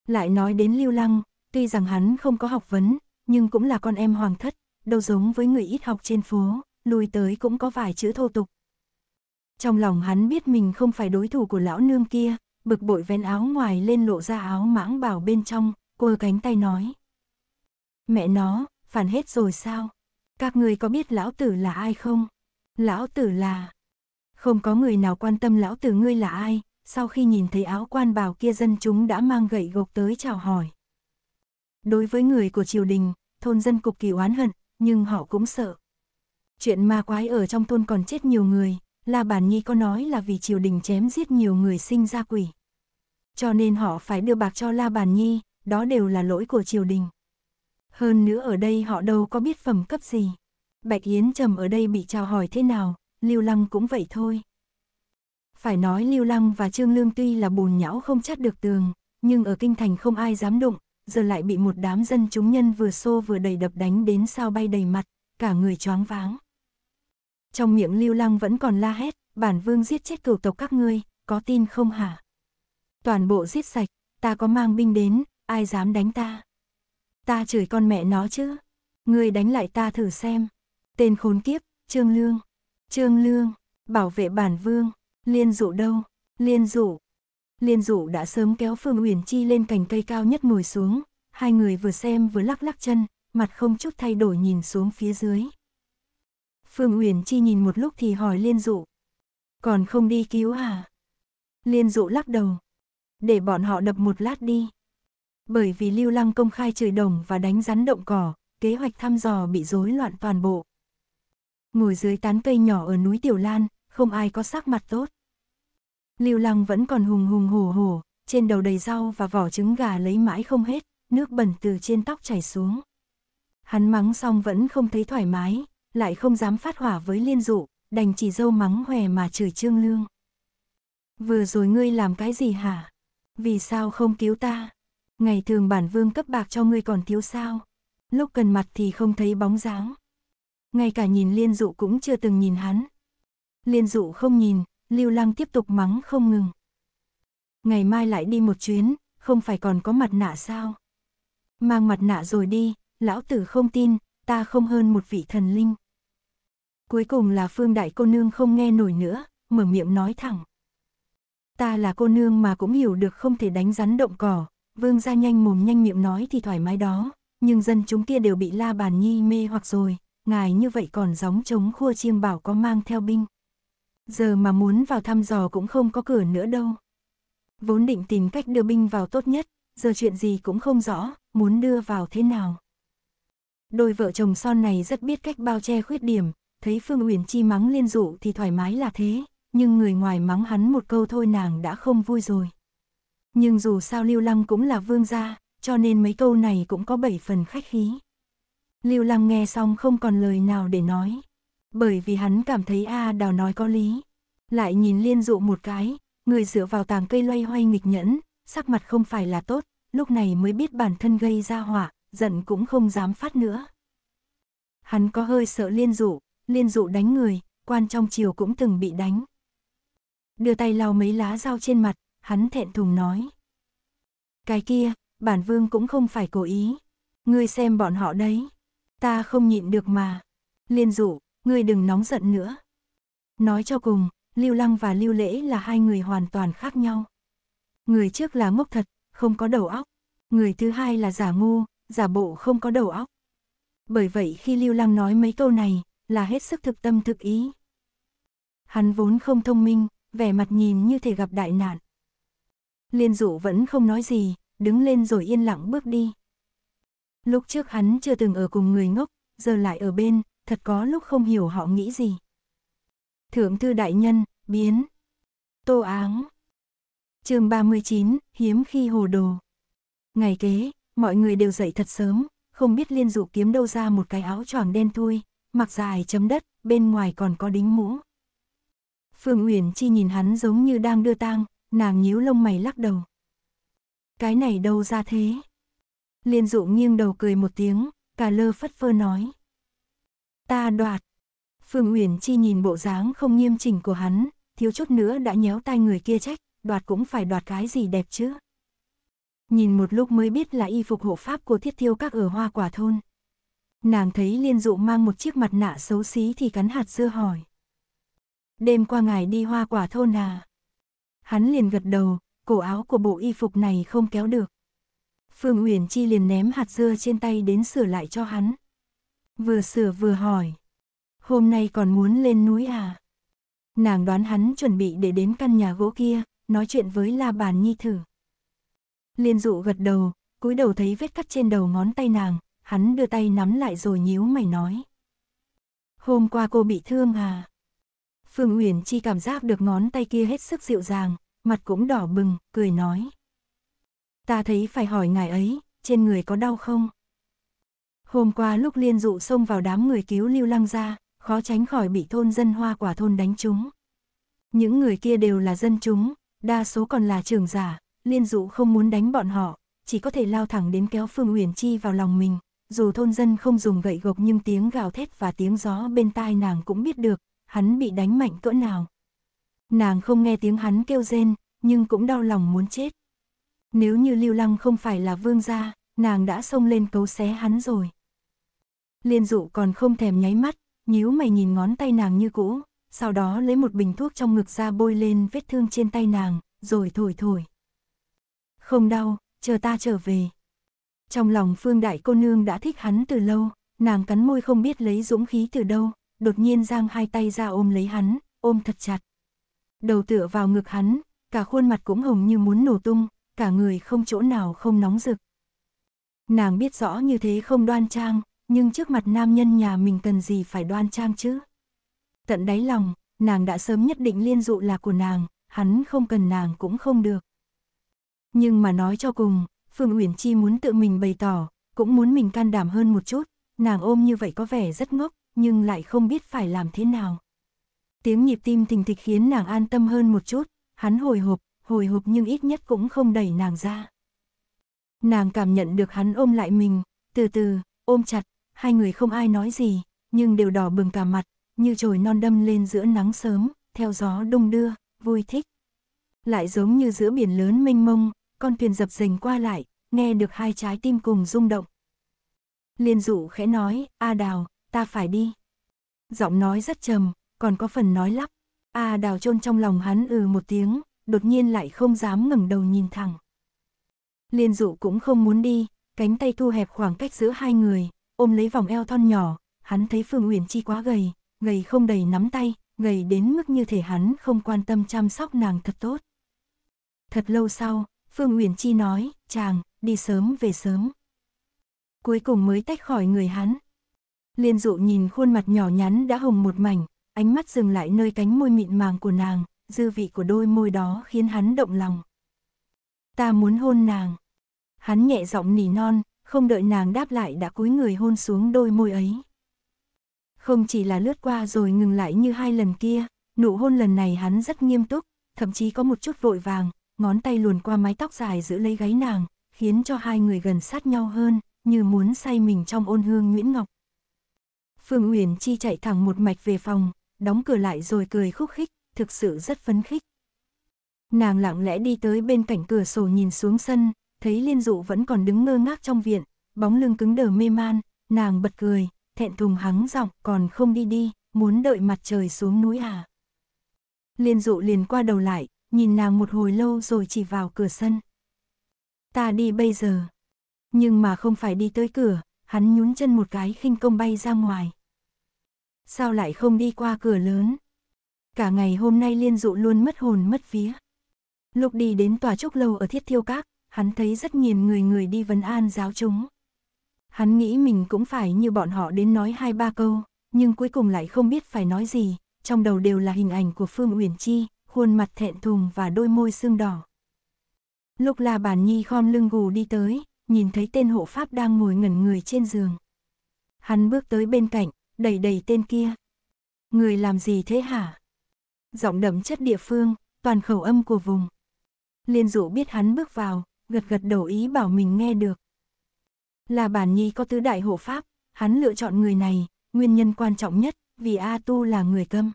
Lại nói đến Lưu Lăng, tuy rằng hắn không có học vấn, nhưng cũng là con em hoàng thất, đâu giống với người ít học trên phố, lùi tới cũng có vài chữ thô tục. Trong lòng hắn biết mình không phải đối thủ của lão nương kia, bực bội vén áo ngoài lên lộ ra áo mãng bảo bên trong, cô cánh tay nói. Mẹ nó, phản hết rồi sao? Các người có biết lão tử là ai không? Lão tử là... Không có người nào quan tâm lão tử ngươi là ai, sau khi nhìn thấy áo quan bào kia dân chúng đã mang gậy gộc tới chào hỏi. Đối với người của triều đình, thôn dân cực kỳ oán hận, nhưng họ cũng sợ. Chuyện ma quái ở trong thôn còn chết nhiều người, La Bản Nhi có nói là vì triều đình chém giết nhiều người sinh ra quỷ. Cho nên họ phải đưa bạc cho La bàn Nhi, đó đều là lỗi của triều đình. Hơn nữa ở đây họ đâu có biết phẩm cấp gì. Bạch Yến Trầm ở đây bị chào hỏi thế nào, Lưu Lăng cũng vậy thôi. Phải nói Lưu Lăng và Trương Lương tuy là bùn nhão không chắt được tường, nhưng ở kinh thành không ai dám đụng, giờ lại bị một đám dân chúng nhân vừa xô vừa đầy đập đánh đến sao bay đầy mặt, cả người choáng váng. Trong miệng Lưu Lăng vẫn còn la hét, bản vương giết chết cửu tộc các ngươi, có tin không hả? Toàn bộ giết sạch, ta có mang binh đến, ai dám đánh ta? Ta chửi con mẹ nó chứ, ngươi đánh lại ta thử xem. Tên khốn kiếp, Trương Lương. Trương Lương, bảo vệ bản vương, Liên dụ đâu? Liên dụ. Liên dụ đã sớm kéo Phương Uyển Chi lên cành cây cao nhất ngồi xuống, hai người vừa xem vừa lắc lắc chân, mặt không chút thay đổi nhìn xuống phía dưới. Phương Uyển Chi nhìn một lúc thì hỏi Liên dụ. Còn không đi cứu à? Liên dụ lắc đầu. Để bọn họ đập một lát đi. Bởi vì Lưu Lăng công khai chửi đồng và đánh rắn động cỏ, kế hoạch thăm dò bị rối loạn toàn bộ. Ngồi dưới tán cây nhỏ ở núi Tiểu Lan, không ai có sắc mặt tốt. Lưu Lăng vẫn còn hùng hùng hổ hổ, trên đầu đầy rau và vỏ trứng gà lấy mãi không hết, nước bẩn từ trên tóc chảy xuống. Hắn mắng xong vẫn không thấy thoải mái, lại không dám phát hỏa với liên dụ, đành chỉ dâu mắng hòe mà chửi trương lương. Vừa rồi ngươi làm cái gì hả? Vì sao không cứu ta? Ngày thường bản vương cấp bạc cho ngươi còn thiếu sao? Lúc cần mặt thì không thấy bóng dáng. Ngay cả nhìn liên dụ cũng chưa từng nhìn hắn. Liên dụ không nhìn, Lưu Lăng tiếp tục mắng không ngừng. Ngày mai lại đi một chuyến, không phải còn có mặt nạ sao? Mang mặt nạ rồi đi, lão tử không tin, ta không hơn một vị thần linh. Cuối cùng là Phương Đại cô nương không nghe nổi nữa, mở miệng nói thẳng. Ta là cô nương mà cũng hiểu được không thể đánh rắn động cỏ, vương ra nhanh mồm nhanh miệng nói thì thoải mái đó, nhưng dân chúng kia đều bị la bàn nhi mê hoặc rồi, ngài như vậy còn gióng trống khua chiêng bảo có mang theo binh. Giờ mà muốn vào thăm dò cũng không có cửa nữa đâu. Vốn định tìm cách đưa binh vào tốt nhất, giờ chuyện gì cũng không rõ, muốn đưa vào thế nào. Đôi vợ chồng son này rất biết cách bao che khuyết điểm, thấy Phương Uyển Chi mắng liên dụ thì thoải mái là thế, nhưng người ngoài mắng hắn một câu thôi nàng đã không vui rồi. Nhưng dù sao Lưu Lăng cũng là vương gia, cho nên mấy câu này cũng có bảy phần khách khí. Lưu Lăng nghe xong không còn lời nào để nói, bởi vì hắn cảm thấy A Đào nói có lý. Lại nhìn liên dụ một cái, người dựa vào tàng cây loay hoay nghịch nhẫn, sắc mặt không phải là tốt, lúc này mới biết bản thân gây ra hỏa giận cũng không dám phát nữa. Hắn có hơi sợ liên dụ, liên dụ đánh người, quan trong chiều cũng từng bị đánh. Đưa tay lau mấy lá dao trên mặt, hắn thẹn thùng nói. Cái kia, bản vương cũng không phải cố ý. Ngươi xem bọn họ đấy. Ta không nhịn được mà. Liên dụ, ngươi đừng nóng giận nữa. Nói cho cùng, Lưu Lăng và Lưu Lễ là hai người hoàn toàn khác nhau. Người trước là ngốc thật, không có đầu óc. Người thứ hai là giả ngu, giả bộ không có đầu óc. Bởi vậy khi Lưu Lăng nói mấy câu này, là hết sức thực tâm thực ý. Hắn vốn không thông minh, vẻ mặt nhìn như thể gặp đại nạn. Liên dụ vẫn không nói gì, đứng lên rồi yên lặng bước đi. Lúc trước hắn chưa từng ở cùng người ngốc, giờ lại ở bên, thật có lúc không hiểu họ nghĩ gì. Thượng thư đại nhân, biến. Tô áng. chương 39, hiếm khi hồ đồ. Ngày kế, mọi người đều dậy thật sớm, không biết liên dụ kiếm đâu ra một cái áo choàng đen thui, mặc dài chấm đất, bên ngoài còn có đính mũ. Phương Uyển Chi nhìn hắn giống như đang đưa tang, nàng nhíu lông mày lắc đầu. Cái này đâu ra thế? Liên dụ nghiêng đầu cười một tiếng, cà lơ phất phơ nói. Ta đoạt. Phương Uyển Chi nhìn bộ dáng không nghiêm chỉnh của hắn, thiếu chút nữa đã nhéo tai người kia trách, đoạt cũng phải đoạt cái gì đẹp chứ. Nhìn một lúc mới biết là y phục hộ pháp của thiết thiêu các ở hoa quả thôn. Nàng thấy liên dụ mang một chiếc mặt nạ xấu xí thì cắn hạt dưa hỏi. Đêm qua ngài đi hoa quả thôn à? Hắn liền gật đầu, cổ áo của bộ y phục này không kéo được. Phương Uyển Chi liền ném hạt dưa trên tay đến sửa lại cho hắn. Vừa sửa vừa hỏi. Hôm nay còn muốn lên núi à? Nàng đoán hắn chuẩn bị để đến căn nhà gỗ kia, nói chuyện với La Bàn Nhi thử. Liên dụ gật đầu, cúi đầu thấy vết cắt trên đầu ngón tay nàng, hắn đưa tay nắm lại rồi nhíu mày nói. Hôm qua cô bị thương à? Phương Uyển Chi cảm giác được ngón tay kia hết sức dịu dàng, mặt cũng đỏ bừng, cười nói. Ta thấy phải hỏi ngài ấy, trên người có đau không? Hôm qua lúc liên dụ xông vào đám người cứu lưu lăng ra, khó tránh khỏi bị thôn dân hoa quả thôn đánh chúng. Những người kia đều là dân chúng, đa số còn là trưởng giả, liên dụ không muốn đánh bọn họ, chỉ có thể lao thẳng đến kéo Phương Uyển Chi vào lòng mình. Dù thôn dân không dùng gậy gộc nhưng tiếng gào thét và tiếng gió bên tai nàng cũng biết được, hắn bị đánh mạnh cỡ nào. Nàng không nghe tiếng hắn kêu rên, nhưng cũng đau lòng muốn chết. Nếu như Lưu Lăng không phải là vương gia, nàng đã xông lên cấu xé hắn rồi. Liên dụ còn không thèm nháy mắt, nhíu mày nhìn ngón tay nàng như cũ, sau đó lấy một bình thuốc trong ngực ra bôi lên vết thương trên tay nàng, rồi thổi thổi. Không đau, chờ ta trở về. Trong lòng Phương Đại cô nương đã thích hắn từ lâu, nàng cắn môi không biết lấy dũng khí từ đâu, đột nhiên giang hai tay ra ôm lấy hắn, ôm thật chặt. Đầu tựa vào ngực hắn, cả khuôn mặt cũng hồng như muốn nổ tung, cả người không chỗ nào không nóng rực. Nàng biết rõ như thế không đoan trang, nhưng trước mặt nam nhân nhà mình cần gì phải đoan trang chứ. Tận đáy lòng, nàng đã sớm nhất định liên dụ là của nàng, hắn không cần nàng cũng không được. Nhưng mà nói cho cùng, Phương Uyển Chi muốn tự mình bày tỏ, cũng muốn mình can đảm hơn một chút, nàng ôm như vậy có vẻ rất ngốc, nhưng lại không biết phải làm thế nào. Tiếng nhịp tim thình thịch khiến nàng an tâm hơn một chút, hắn hồi hộp, hồi hộp nhưng ít nhất cũng không đẩy nàng ra. Nàng cảm nhận được hắn ôm lại mình, từ từ, ôm chặt, hai người không ai nói gì, nhưng đều đỏ bừng cả mặt, như chồi non đâm lên giữa nắng sớm, theo gió đông đưa, vui thích. Lại giống như giữa biển lớn mênh mông, con thuyền dập dềnh qua lại, nghe được hai trái tim cùng rung động. Liên dụ khẽ nói, A Đào, ta phải đi. Giọng nói rất trầm, còn có phần nói lắp. A Đào chôn trong lòng hắn ừ một tiếng, đột nhiên lại không dám ngẩng đầu nhìn thẳng. Liên dụ cũng không muốn đi, cánh tay thu hẹp khoảng cách giữa hai người, ôm lấy vòng eo thon nhỏ, hắn thấy Phương Uyển Chi quá gầy, gầy không đầy nắm tay, gầy đến mức như thể hắn không quan tâm chăm sóc nàng thật tốt. Thật lâu sau, Phương Uyển Chi nói, chàng, đi sớm về sớm. Cuối cùng mới tách khỏi người hắn. Liên dụ nhìn khuôn mặt nhỏ nhắn đã hồng một mảnh, ánh mắt dừng lại nơi cánh môi mịn màng của nàng, dư vị của đôi môi đó khiến hắn động lòng. Ta muốn hôn nàng. Hắn nhẹ giọng nỉ non, không đợi nàng đáp lại đã cúi người hôn xuống đôi môi ấy. Không chỉ là lướt qua rồi ngừng lại như hai lần kia, nụ hôn lần này hắn rất nghiêm túc, thậm chí có một chút vội vàng, ngón tay luồn qua mái tóc dài giữ lấy gáy nàng, khiến cho hai người gần sát nhau hơn, như muốn say mình trong ôn hương Nguyễn Ngọc. Phương Uyển Chi chạy thẳng một mạch về phòng, đóng cửa lại rồi cười khúc khích, thực sự rất phấn khích. Nàng lặng lẽ đi tới bên cạnh cửa sổ nhìn xuống sân, thấy Liên Dụ vẫn còn đứng ngơ ngác trong viện, bóng lưng cứng đờ mê man, nàng bật cười, thẹn thùng hắng giọng, còn không đi đi, muốn đợi mặt trời xuống núi à. Liên Dụ liền qua đầu lại, nhìn nàng một hồi lâu rồi chỉ vào cửa sân. Ta đi bây giờ. Nhưng mà không phải đi tới cửa, hắn nhún chân một cái khinh công bay ra ngoài. Sao lại không đi qua cửa lớn? Cả ngày hôm nay liên dụ luôn mất hồn mất vía. Lúc đi đến tòa trúc lâu ở thiết thiêu các, hắn thấy rất nhiều người người đi vấn an giáo chúng. Hắn nghĩ mình cũng phải như bọn họ đến nói hai ba câu, nhưng cuối cùng lại không biết phải nói gì, trong đầu đều là hình ảnh của Phương Uyển Chi, khuôn mặt thẹn thùng và đôi môi sưng đỏ. Lúc là bản nhi khom lưng gù đi tới, nhìn thấy tên hộ pháp đang ngồi ngẩn người trên giường. Hắn bước tới bên cạnh, đẩy đẩy tên kia. Người làm gì thế hả? Giọng đậm chất địa phương, toàn khẩu âm của vùng. Liên dụ biết hắn bước vào, gật gật đầu ý bảo mình nghe được. Là bản nhi có tứ đại hộ pháp, hắn lựa chọn người này, nguyên nhân quan trọng nhất, vì A Tu là người câm.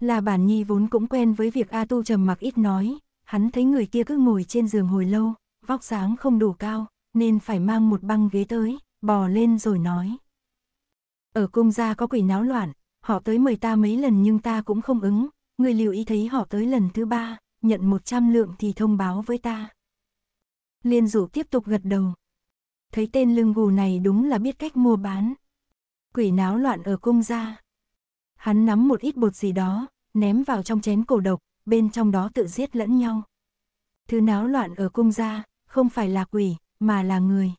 Là bản nhi vốn cũng quen với việc A Tu trầm mặc ít nói, hắn thấy người kia cứ ngồi trên giường hồi lâu, vóc dáng không đủ cao, nên phải mang một băng ghế tới, bò lên rồi nói. Ở cung gia có quỷ náo loạn, họ tới mời ta mấy lần nhưng ta cũng không ứng, người lưu ý thấy họ tới lần thứ ba, nhận 100 lượng thì thông báo với ta. Liên Dụ tiếp tục gật đầu. Thấy tên lưng gù này đúng là biết cách mua bán. Quỷ náo loạn ở cung gia. Hắn nắm một ít bột gì đó, ném vào trong chén cổ độc, bên trong đó tự giết lẫn nhau. Thứ náo loạn ở cung gia, không phải là quỷ, mà là người.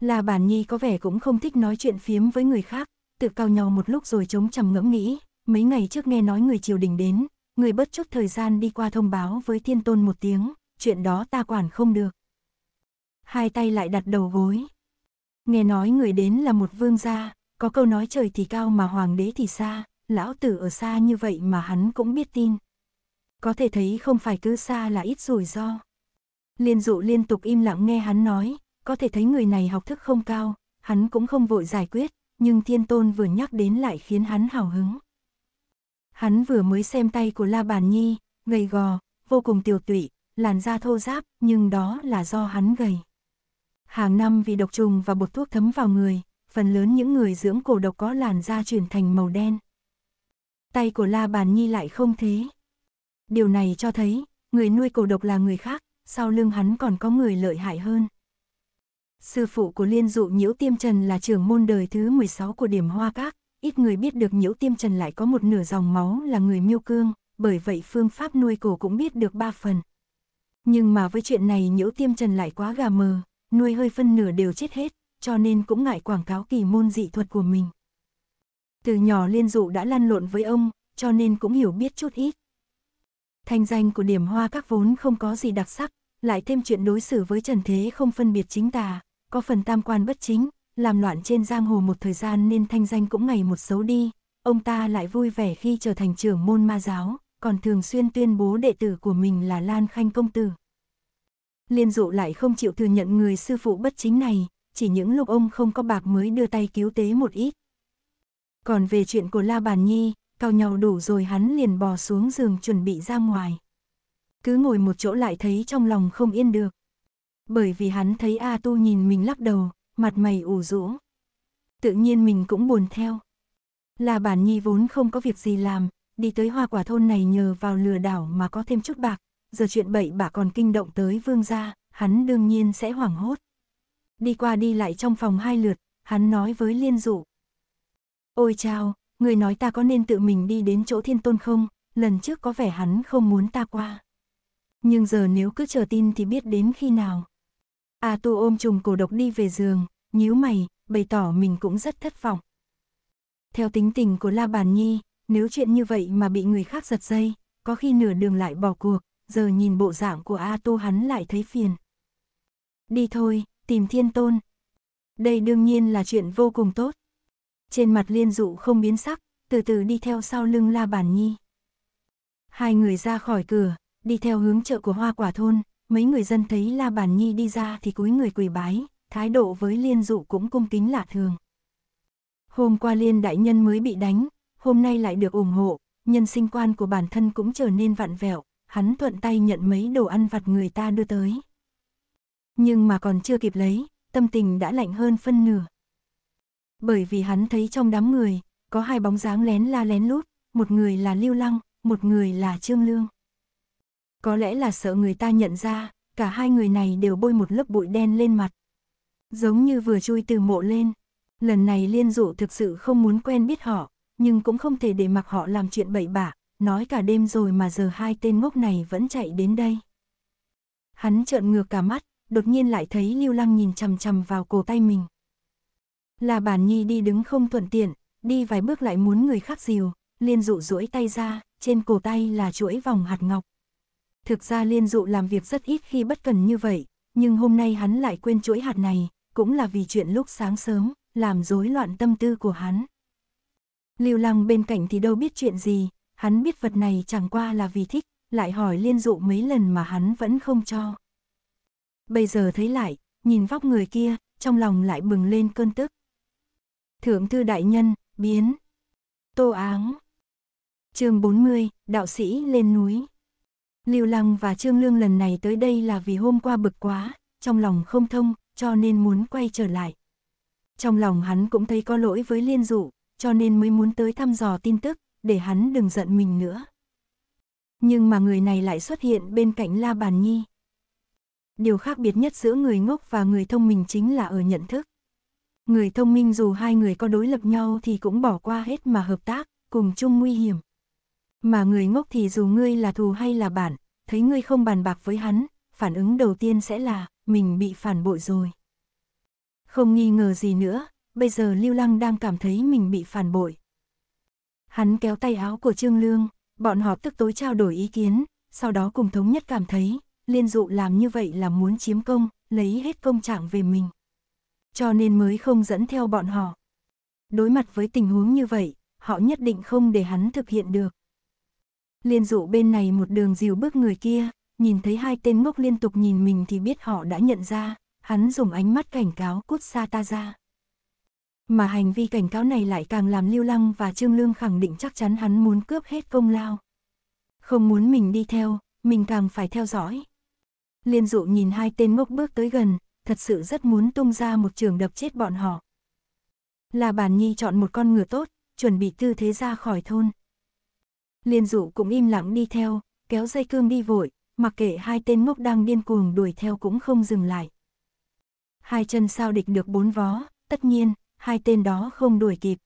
Là bản nhi có vẻ cũng không thích nói chuyện phiếm với người khác, tự cao nhau một lúc rồi chống chầm ngẫm nghĩ, mấy ngày trước nghe nói người triều đình đến, người bớt chút thời gian đi qua thông báo với thiên tôn một tiếng, chuyện đó ta quản không được. Hai tay lại đặt đầu gối. Nghe nói người đến là một vương gia, có câu nói trời thì cao mà hoàng đế thì xa, lão tử ở xa như vậy mà hắn cũng biết tin. Có thể thấy không phải cứ xa là ít rủi ro. Liên dụ liên tục im lặng nghe hắn nói, có thể thấy người này học thức không cao, hắn cũng không vội giải quyết, nhưng thiên tôn vừa nhắc đến lại khiến hắn hào hứng. Hắn vừa mới xem tay của La Bàn Nhi, gầy gò, vô cùng tiểu tụy, làn da thô ráp, nhưng đó là do hắn gầy. Hàng năm vì độc trùng và bột thuốc thấm vào người, phần lớn những người dưỡng cổ độc có làn da chuyển thành màu đen. Tay của La Bàn Nhi lại không thế. Điều này cho thấy, người nuôi cổ độc là người khác, sau lưng hắn còn có người lợi hại hơn. Sư phụ của Liên Dụ Nhiễu Tiêm Trần là trưởng môn đời thứ 16 của điểm Hoa Các, ít người biết được Nhiễu Tiêm Trần lại có một nửa dòng máu là người miêu cương, bởi vậy phương pháp nuôi cổ cũng biết được ba phần. Nhưng mà với chuyện này nhiễu tiêm trần lại quá gà mờ, nuôi hơi phân nửa đều chết hết, cho nên cũng ngại quảng cáo kỳ môn dị thuật của mình. Từ nhỏ liên dụ đã lăn lộn với ông, cho nên cũng hiểu biết chút ít. Thanh danh của điểm hoa các vốn không có gì đặc sắc, lại thêm chuyện đối xử với Trần Thế không phân biệt chính tà, có phần tam quan bất chính, làm loạn trên giang hồ một thời gian nên thanh danh cũng ngày một xấu đi, ông ta lại vui vẻ khi trở thành trưởng môn ma giáo, còn thường xuyên tuyên bố đệ tử của mình là Lan Khanh Công Tử. Liên dụ lại không chịu thừa nhận người sư phụ bất chính này, chỉ những lúc ông không có bạc mới đưa tay cứu tế một ít. Còn về chuyện của La Bàn Nhi, cao nhau đủ rồi hắn liền bò xuống giường chuẩn bị ra ngoài. Cứ ngồi một chỗ lại thấy trong lòng không yên được. Bởi vì hắn thấy A Tu nhìn mình lắc đầu, mặt mày ủ rũ. Tự nhiên mình cũng buồn theo. La Bàn Nhi vốn không có việc gì làm, đi tới hoa quả thôn này nhờ vào lừa đảo mà có thêm chút bạc, giờ chuyện bậy bạ còn kinh động tới vương gia, hắn đương nhiên sẽ hoảng hốt. Đi qua đi lại trong phòng hai lượt, hắn nói với liên dụ. Ôi chào, người nói ta có nên tự mình đi đến chỗ thiên tôn không, lần trước có vẻ hắn không muốn ta qua. Nhưng giờ nếu cứ chờ tin thì biết đến khi nào. À tu ôm trùng cổ độc đi về giường, nhíu mày, bày tỏ mình cũng rất thất vọng. Theo tính tình của La Bàn Nhi, nếu chuyện như vậy mà bị người khác giật dây, có khi nửa đường lại bỏ cuộc, giờ nhìn bộ dạng của A Tu hắn lại thấy phiền. Đi thôi, tìm thiên tôn. Đây đương nhiên là chuyện vô cùng tốt. Trên mặt liên dụ không biến sắc, từ từ đi theo sau lưng La Bản Nhi. Hai người ra khỏi cửa, đi theo hướng chợ của hoa quả thôn, mấy người dân thấy La Bản Nhi đi ra thì cúi người quỳ bái, thái độ với liên dụ cũng cung kính lạ thường. Hôm qua liên đại nhân mới bị đánh, hôm nay lại được ủng hộ, nhân sinh quan của bản thân cũng trở nên vặn vẹo, hắn thuận tay nhận mấy đồ ăn vặt người ta đưa tới. Nhưng mà còn chưa kịp lấy, tâm tình đã lạnh hơn phân nửa. Bởi vì hắn thấy trong đám người, có hai bóng dáng lén la lén lút, một người là Lưu Lăng, một người là Trương Lương. Có lẽ là sợ người ta nhận ra, cả hai người này đều bôi một lớp bụi đen lên mặt. Giống như vừa chui từ mộ lên, lần này liên dụ thực sự không muốn quen biết họ, nhưng cũng không thể để mặc họ làm chuyện bậy bạ, nói cả đêm rồi mà giờ hai tên ngốc này vẫn chạy đến đây. Hắn trợn ngược cả mắt, đột nhiên lại thấy Lưu Lăng nhìn chằm chằm vào cổ tay mình. Là bản nhi đi đứng không thuận tiện, đi vài bước lại muốn người khác dìu, liên dụ duỗi tay ra, trên cổ tay là chuỗi vòng hạt ngọc. Thực ra liên dụ làm việc rất ít khi bất cần như vậy, nhưng hôm nay hắn lại quên chuỗi hạt này, cũng là vì chuyện lúc sáng sớm, làm rối loạn tâm tư của hắn. Lưu Lăng bên cạnh thì đâu biết chuyện gì, hắn biết vật này chẳng qua là vì thích, lại hỏi liên dụ mấy lần mà hắn vẫn không cho. Bây giờ thấy lại, nhìn vóc người kia, trong lòng lại bừng lên cơn tức. Thượng thư đại nhân, biến. Tô áng. chương 40, đạo sĩ lên núi. Lưu Lăng và Trương Lương lần này tới đây là vì hôm qua bực quá, trong lòng không thông, cho nên muốn quay trở lại. Trong lòng hắn cũng thấy có lỗi với liên dụ, cho nên mới muốn tới thăm dò tin tức, để hắn đừng giận mình nữa. Nhưng mà người này lại xuất hiện bên cạnh La Bàn Nhi. Điều khác biệt nhất giữa người ngốc và người thông minh chính là ở nhận thức. Người thông minh dù hai người có đối lập nhau thì cũng bỏ qua hết mà hợp tác, cùng chung nguy hiểm. Mà người ngốc thì dù ngươi là thù hay là bạn, thấy ngươi không bàn bạc với hắn, phản ứng đầu tiên sẽ là mình bị phản bội rồi. Không nghi ngờ gì nữa, bây giờ Lưu Lăng đang cảm thấy mình bị phản bội. Hắn kéo tay áo của Trương Lương, bọn họ tức tối trao đổi ý kiến, sau đó cùng thống nhất cảm thấy, liên dụ làm như vậy là muốn chiếm công, lấy hết công trạng về mình. Cho nên mới không dẫn theo bọn họ. Đối mặt với tình huống như vậy, họ nhất định không để hắn thực hiện được. Liên dụ bên này một đường dìu bước người kia, nhìn thấy hai tên ngốc liên tục nhìn mình thì biết họ đã nhận ra, hắn dùng ánh mắt cảnh cáo cút xa ta ra mà hành vi cảnh cáo này lại càng làm Lưu Lăng và Trương Lương khẳng định chắc chắn hắn muốn cướp hết công lao. Không muốn mình đi theo, mình càng phải theo dõi. Liên dụ nhìn hai tên ngốc bước tới gần, thật sự rất muốn tung ra một trường đập chết bọn họ. Là bản nhi chọn một con ngựa tốt, chuẩn bị tư thế ra khỏi thôn. Liên dụ cũng im lặng đi theo, kéo dây cương đi vội, mặc kệ hai tên ngốc đang điên cuồng đuổi theo cũng không dừng lại. Hai chân sao địch được bốn vó, tất nhiên, hai tên đó không đuổi kịp.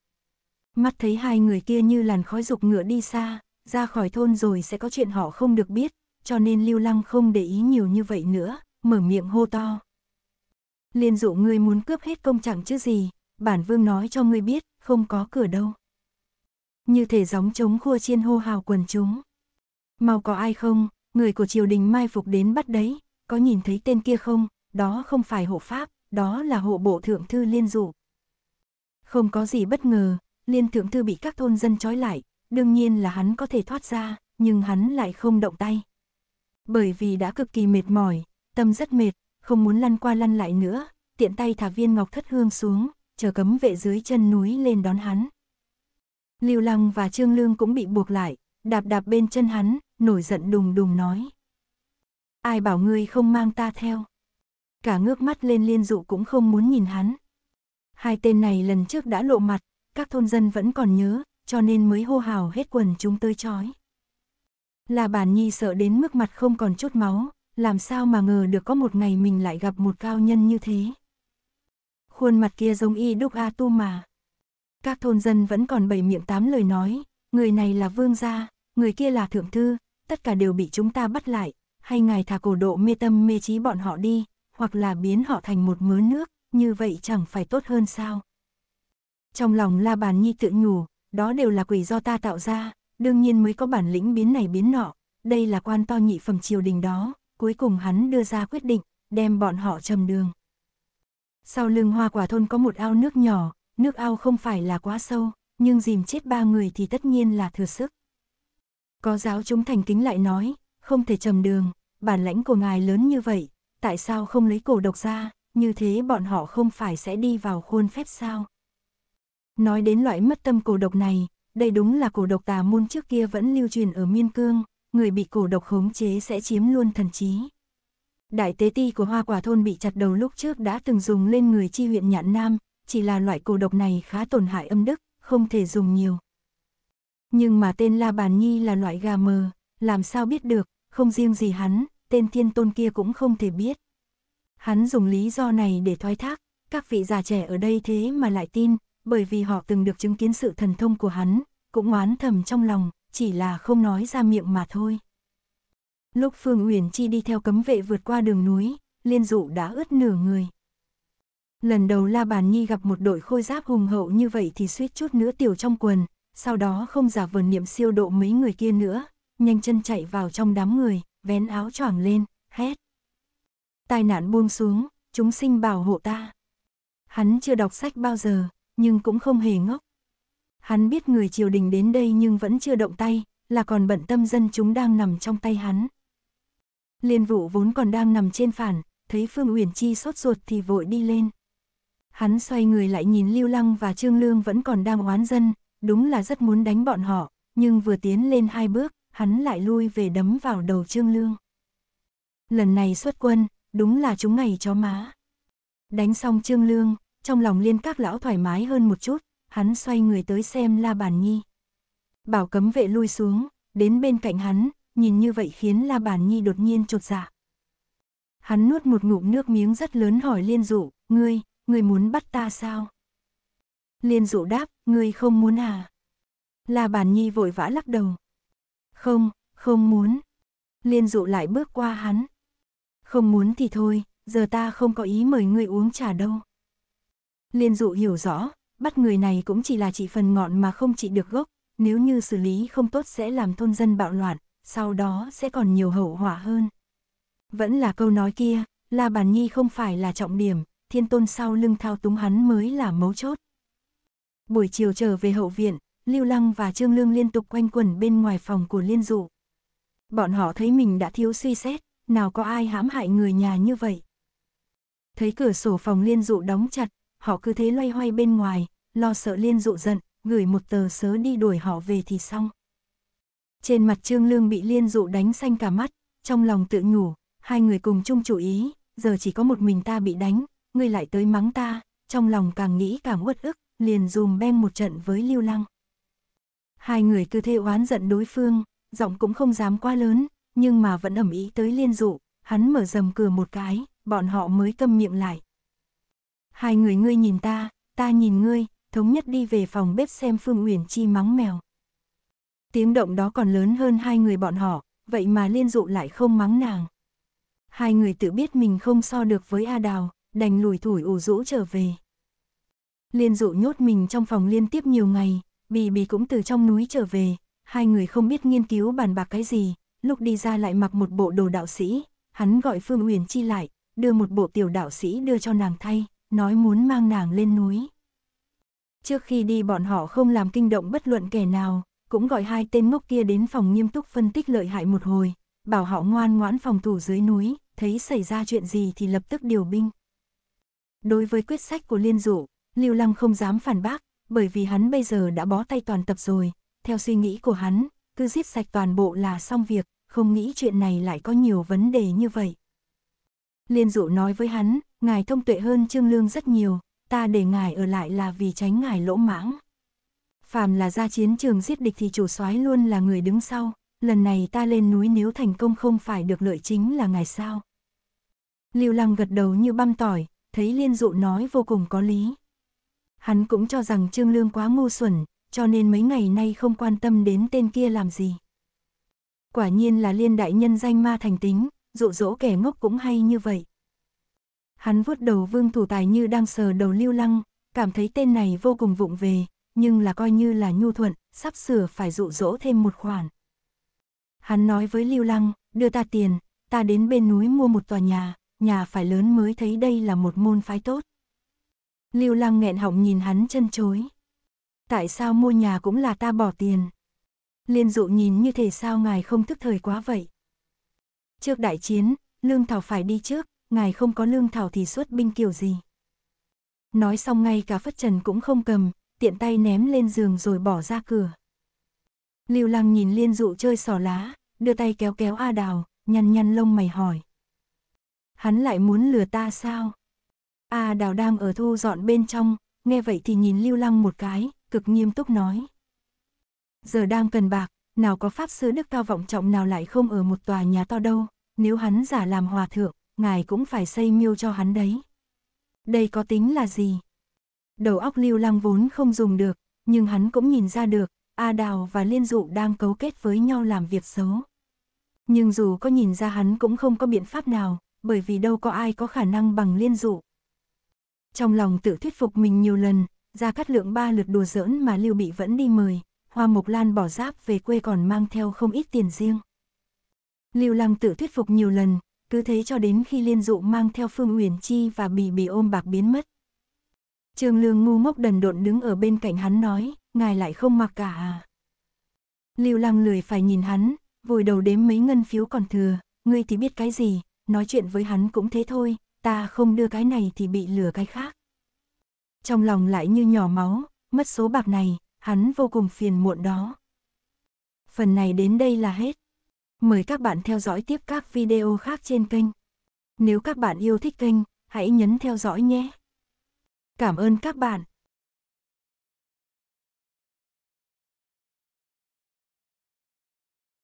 Mắt thấy hai người kia như làn khói dục ngựa đi xa, ra khỏi thôn rồi sẽ có chuyện họ không được biết, cho nên Lưu Lăng không để ý nhiều như vậy nữa, mở miệng hô to. Liên dụ ngươi muốn cướp hết công chẳng chứ gì, bản vương nói cho ngươi biết, không có cửa đâu. Như thể gióng trống khua chiên hô hào quần chúng. Mau có ai không, người của triều đình mai phục đến bắt đấy, có nhìn thấy tên kia không, đó không phải hộ pháp, đó là hộ bộ thượng thư liên dụ. Không có gì bất ngờ, liên thượng thư bị các thôn dân trói lại, đương nhiên là hắn có thể thoát ra, nhưng hắn lại không động tay. Bởi vì đã cực kỳ mệt mỏi, tâm rất mệt, không muốn lăn qua lăn lại nữa, tiện tay thả viên ngọc thất hương xuống, chờ cấm vệ dưới chân núi lên đón hắn. Lưu Lăng và Trương Lương cũng bị buộc lại, đạp đạp bên chân hắn, nổi giận đùng đùng nói. Ai bảo ngươi không mang ta theo? Cả ngước mắt lên liên dụ cũng không muốn nhìn hắn. Hai tên này lần trước đã lộ mặt, các thôn dân vẫn còn nhớ, cho nên mới hô hào hết quần chúng tơi chói. Là bản nhi sợ đến mức mặt không còn chút máu, làm sao mà ngờ được có một ngày mình lại gặp một cao nhân như thế. Khuôn mặt kia giống y đúc A tu mà. Các thôn dân vẫn còn bảy miệng tám lời nói, người này là vương gia, người kia là thượng thư, tất cả đều bị chúng ta bắt lại, hay ngài thả cổ độ mê tâm mê trí bọn họ đi, hoặc là biến họ thành một mớ nước, như vậy chẳng phải tốt hơn sao? Trong lòng La Bàn Nhi tự nhủ, đó đều là quỷ do ta tạo ra, đương nhiên mới có bản lĩnh biến này biến nọ, đây là quan to nhị phẩm triều đình đó, cuối cùng hắn đưa ra quyết định, đem bọn họ trầm đường. Sau lưng hoa quả thôn có một ao nước nhỏ, nước ao không phải là quá sâu, nhưng dìm chết ba người thì tất nhiên là thừa sức. Có giáo chúng thành kính lại nói, không thể trầm đường, bản lãnh của ngài lớn như vậy, tại sao không lấy cổ độc ra, như thế bọn họ không phải sẽ đi vào khuôn phép sao? Nói đến loại mất tâm cổ độc này, đây đúng là cổ độc tà môn trước kia vẫn lưu truyền ở Miên Cương, người bị cổ độc khống chế sẽ chiếm luôn thần trí. Đại tế ti của hoa quả thôn bị chặt đầu lúc trước đã từng dùng lên người chi huyện Nhạn Nam, chỉ là loại cổ độc này khá tổn hại âm đức, không thể dùng nhiều. Nhưng mà tên La Bàn Nhi là loại gà mờ, làm sao biết được, không riêng gì hắn, tên thiên tôn kia cũng không thể biết. Hắn dùng lý do này để thoái thác, các vị già trẻ ở đây thế mà lại tin, bởi vì họ từng được chứng kiến sự thần thông của hắn, cũng oán thầm trong lòng, chỉ là không nói ra miệng mà thôi. Lúc Phương Uyển Chi đi theo cấm vệ vượt qua đường núi, liên dụ đã ướt nửa người. Lần đầu La Bàn Nhi gặp một đội khôi giáp hùng hậu như vậy thì suýt chút nữa tiểu trong quần, sau đó không giả vờ niệm siêu độ mấy người kia nữa, nhanh chân chạy vào trong đám người, vén áo choàng lên, hét tai nạn buông xuống, chúng sinh bảo hộ ta. Hắn chưa đọc sách bao giờ, nhưng cũng không hề ngốc. Hắn biết người triều đình đến đây nhưng vẫn chưa động tay, là còn bận tâm dân chúng đang nằm trong tay hắn. Liên vụ vốn còn đang nằm trên phản, thấy Phương Uyển Chi sốt ruột thì vội đi lên. Hắn xoay người lại nhìn Lưu Lăng và Trương Lương vẫn còn đang oán dân, đúng là rất muốn đánh bọn họ, nhưng vừa tiến lên hai bước, hắn lại lui về đấm vào đầu Trương Lương. Lần này xuất quân, đúng là chúng ngày chó má. Đánh xong trương lương, trong lòng liên các lão thoải mái hơn một chút, hắn xoay người tới xem La Bàn Nhi. Bảo cấm vệ lui xuống, đến bên cạnh hắn, nhìn như vậy khiến La Bàn Nhi đột nhiên trột dạ. Hắn nuốt một ngụm nước miếng rất lớn hỏi Liên Dụ, ngươi, ngươi muốn bắt ta sao? Liên Dụ đáp, ngươi không muốn à? La Bàn Nhi vội vã lắc đầu. Không, không muốn. Liên Dụ lại bước qua hắn, không muốn thì thôi, giờ ta không có ý mời ngươi uống trà đâu. Liên dụ hiểu rõ, bắt người này cũng chỉ là chỉ phần ngọn mà không trị được gốc, nếu như xử lý không tốt sẽ làm thôn dân bạo loạn, sau đó sẽ còn nhiều hậu họa hơn. Vẫn là câu nói kia, La Bàn Nhi không phải là trọng điểm, thiên tôn sau lưng thao túng hắn mới là mấu chốt. Buổi chiều trở về hậu viện, Lưu Lăng và Trương Lương liên tục quanh quẩn bên ngoài phòng của Liên Dụ. Bọn họ thấy mình đã thiếu suy xét, nào có ai hãm hại người nhà như vậy. Thấy cửa sổ phòng liên dụ đóng chặt, họ cứ thế loay hoay bên ngoài, lo sợ liên dụ giận, gửi một tờ sớ đi đuổi họ về thì xong. Trên mặt Trương Lương bị liên dụ đánh xanh cả mắt, trong lòng tự nhủ, hai người cùng chung chủ ý, giờ chỉ có một mình ta bị đánh, ngươi lại tới mắng ta, trong lòng càng nghĩ càng uất ức, liền dùm beng một trận với Lưu Lăng. Hai người cứ thế oán giận đối phương, giọng cũng không dám quá lớn, nhưng mà vẫn ẩm ý tới liên dụ, hắn mở rầm cửa một cái, bọn họ mới câm miệng lại. Hai người ngươi nhìn ta, ta nhìn ngươi, thống nhất đi về phòng bếp xem Phương Uyển Chi mắng mèo. Tiếng động đó còn lớn hơn hai người bọn họ, vậy mà liên dụ lại không mắng nàng. Hai người tự biết mình không so được với A Đào, đành lùi thủi ủ rũ trở về. Liên dụ nhốt mình trong phòng liên tiếp nhiều ngày, Bì Bì cũng từ trong núi trở về, hai người không biết nghiên cứu bàn bạc cái gì, lúc đi ra lại mặc một bộ đồ đạo sĩ, hắn gọi Phương Uyển Chi lại, đưa một bộ tiểu đạo sĩ đưa cho nàng thay, nói muốn mang nàng lên núi. Trước khi đi bọn họ không làm kinh động bất luận kẻ nào, cũng gọi hai tên ngốc kia đến phòng nghiêm túc phân tích lợi hại một hồi, bảo họ ngoan ngoãn phòng thủ dưới núi, thấy xảy ra chuyện gì thì lập tức điều binh. Đối với quyết sách của Liên Dụ, Lưu Lăng không dám phản bác, bởi vì hắn bây giờ đã bó tay toàn tập rồi, theo suy nghĩ của hắn, cứ giết sạch toàn bộ là xong việc, không nghĩ chuyện này lại có nhiều vấn đề như vậy. Liên dụ nói với hắn, ngài thông tuệ hơn Trương Lương rất nhiều, ta để ngài ở lại là vì tránh ngài lỗ mãng. Phàm là ra chiến trường giết địch thì chủ soái luôn là người đứng sau, lần này ta lên núi nếu thành công không phải được lợi chính là ngài sao. Lưu Lăng gật đầu như băm tỏi, thấy Liên Dụ nói vô cùng có lý. Hắn cũng cho rằng Trương Lương quá ngu xuẩn, cho nên mấy ngày nay không quan tâm đến tên kia làm gì. Quả nhiên là liên đại nhân danh ma thành tính, dụ dỗ kẻ ngốc cũng hay như vậy. Hắn vuốt đầu vương thủ tài như đang sờ đầu lưu lăng, cảm thấy tên này vô cùng vụng về, nhưng là coi như là nhu thuận, sắp sửa phải dụ dỗ thêm một khoản. Hắn nói với lưu lăng, đưa ta tiền, ta đến bên núi mua một tòa nhà, nhà phải lớn mới thấy đây là một môn phái tốt. Lưu Lăng nghẹn họng nhìn hắn chân chối tại sao mua nhà cũng là ta bỏ tiền. Liên dụ nhìn như thể sao ngài không thức thời quá vậy. Trước đại chiến, lương thảo phải đi trước, ngài không có lương thảo thì xuất binh kiểu gì. Nói xong ngay cả phất trần cũng không cầm, tiện tay ném lên giường rồi bỏ ra cửa. Lưu Lăng nhìn Liên Dụ chơi sỏ lá, đưa tay kéo kéo A Đào, nhăn nhăn lông mày hỏi. Hắn lại muốn lừa ta sao? A Đào đang ở thu dọn bên trong, nghe vậy thì nhìn Lưu Lăng một cái, cực nghiêm túc nói. Giờ đang cần bạc, nào có pháp sư đức cao vọng trọng nào lại không ở một tòa nhà to đâu, nếu hắn giả làm hòa thượng, ngài cũng phải xây miêu cho hắn đấy. Đây có tính là gì? Đầu óc lưu lăng vốn không dùng được, nhưng hắn cũng nhìn ra được, A Đào và Liên Dụ đang cấu kết với nhau làm việc xấu. Nhưng dù có nhìn ra hắn cũng không có biện pháp nào, bởi vì đâu có ai có khả năng bằng Liên Dụ. Trong lòng tự thuyết phục mình nhiều lần, gia cắt lượng ba lượt đùa giỡn mà Lưu Bị vẫn đi mời, Hoa Mộc Lan bỏ giáp về quê còn mang theo không ít tiền riêng. Lưu Lăng tự thuyết phục nhiều lần, cứ thế cho đến khi Liên Dụ mang theo Phương Uyển Chi và bị bị ôm bạc biến mất. Trương Lương ngu ngốc đần độn đứng ở bên cạnh hắn nói, ngài lại không mặc cả à. Lưu Lăng lười phải nhìn hắn, vùi đầu đếm mấy ngân phiếu còn thừa, ngươi thì biết cái gì, nói chuyện với hắn cũng thế thôi, ta không đưa cái này thì bị lừa cái khác trong lòng lại như nhỏ máu, mất số bạc này, hắn vô cùng phiền muộn đó. Phần này đến đây là hết. Mời các bạn theo dõi tiếp các video khác trên kênh. Nếu các bạn yêu thích kênh, hãy nhấn theo dõi nhé. Cảm ơn các bạn.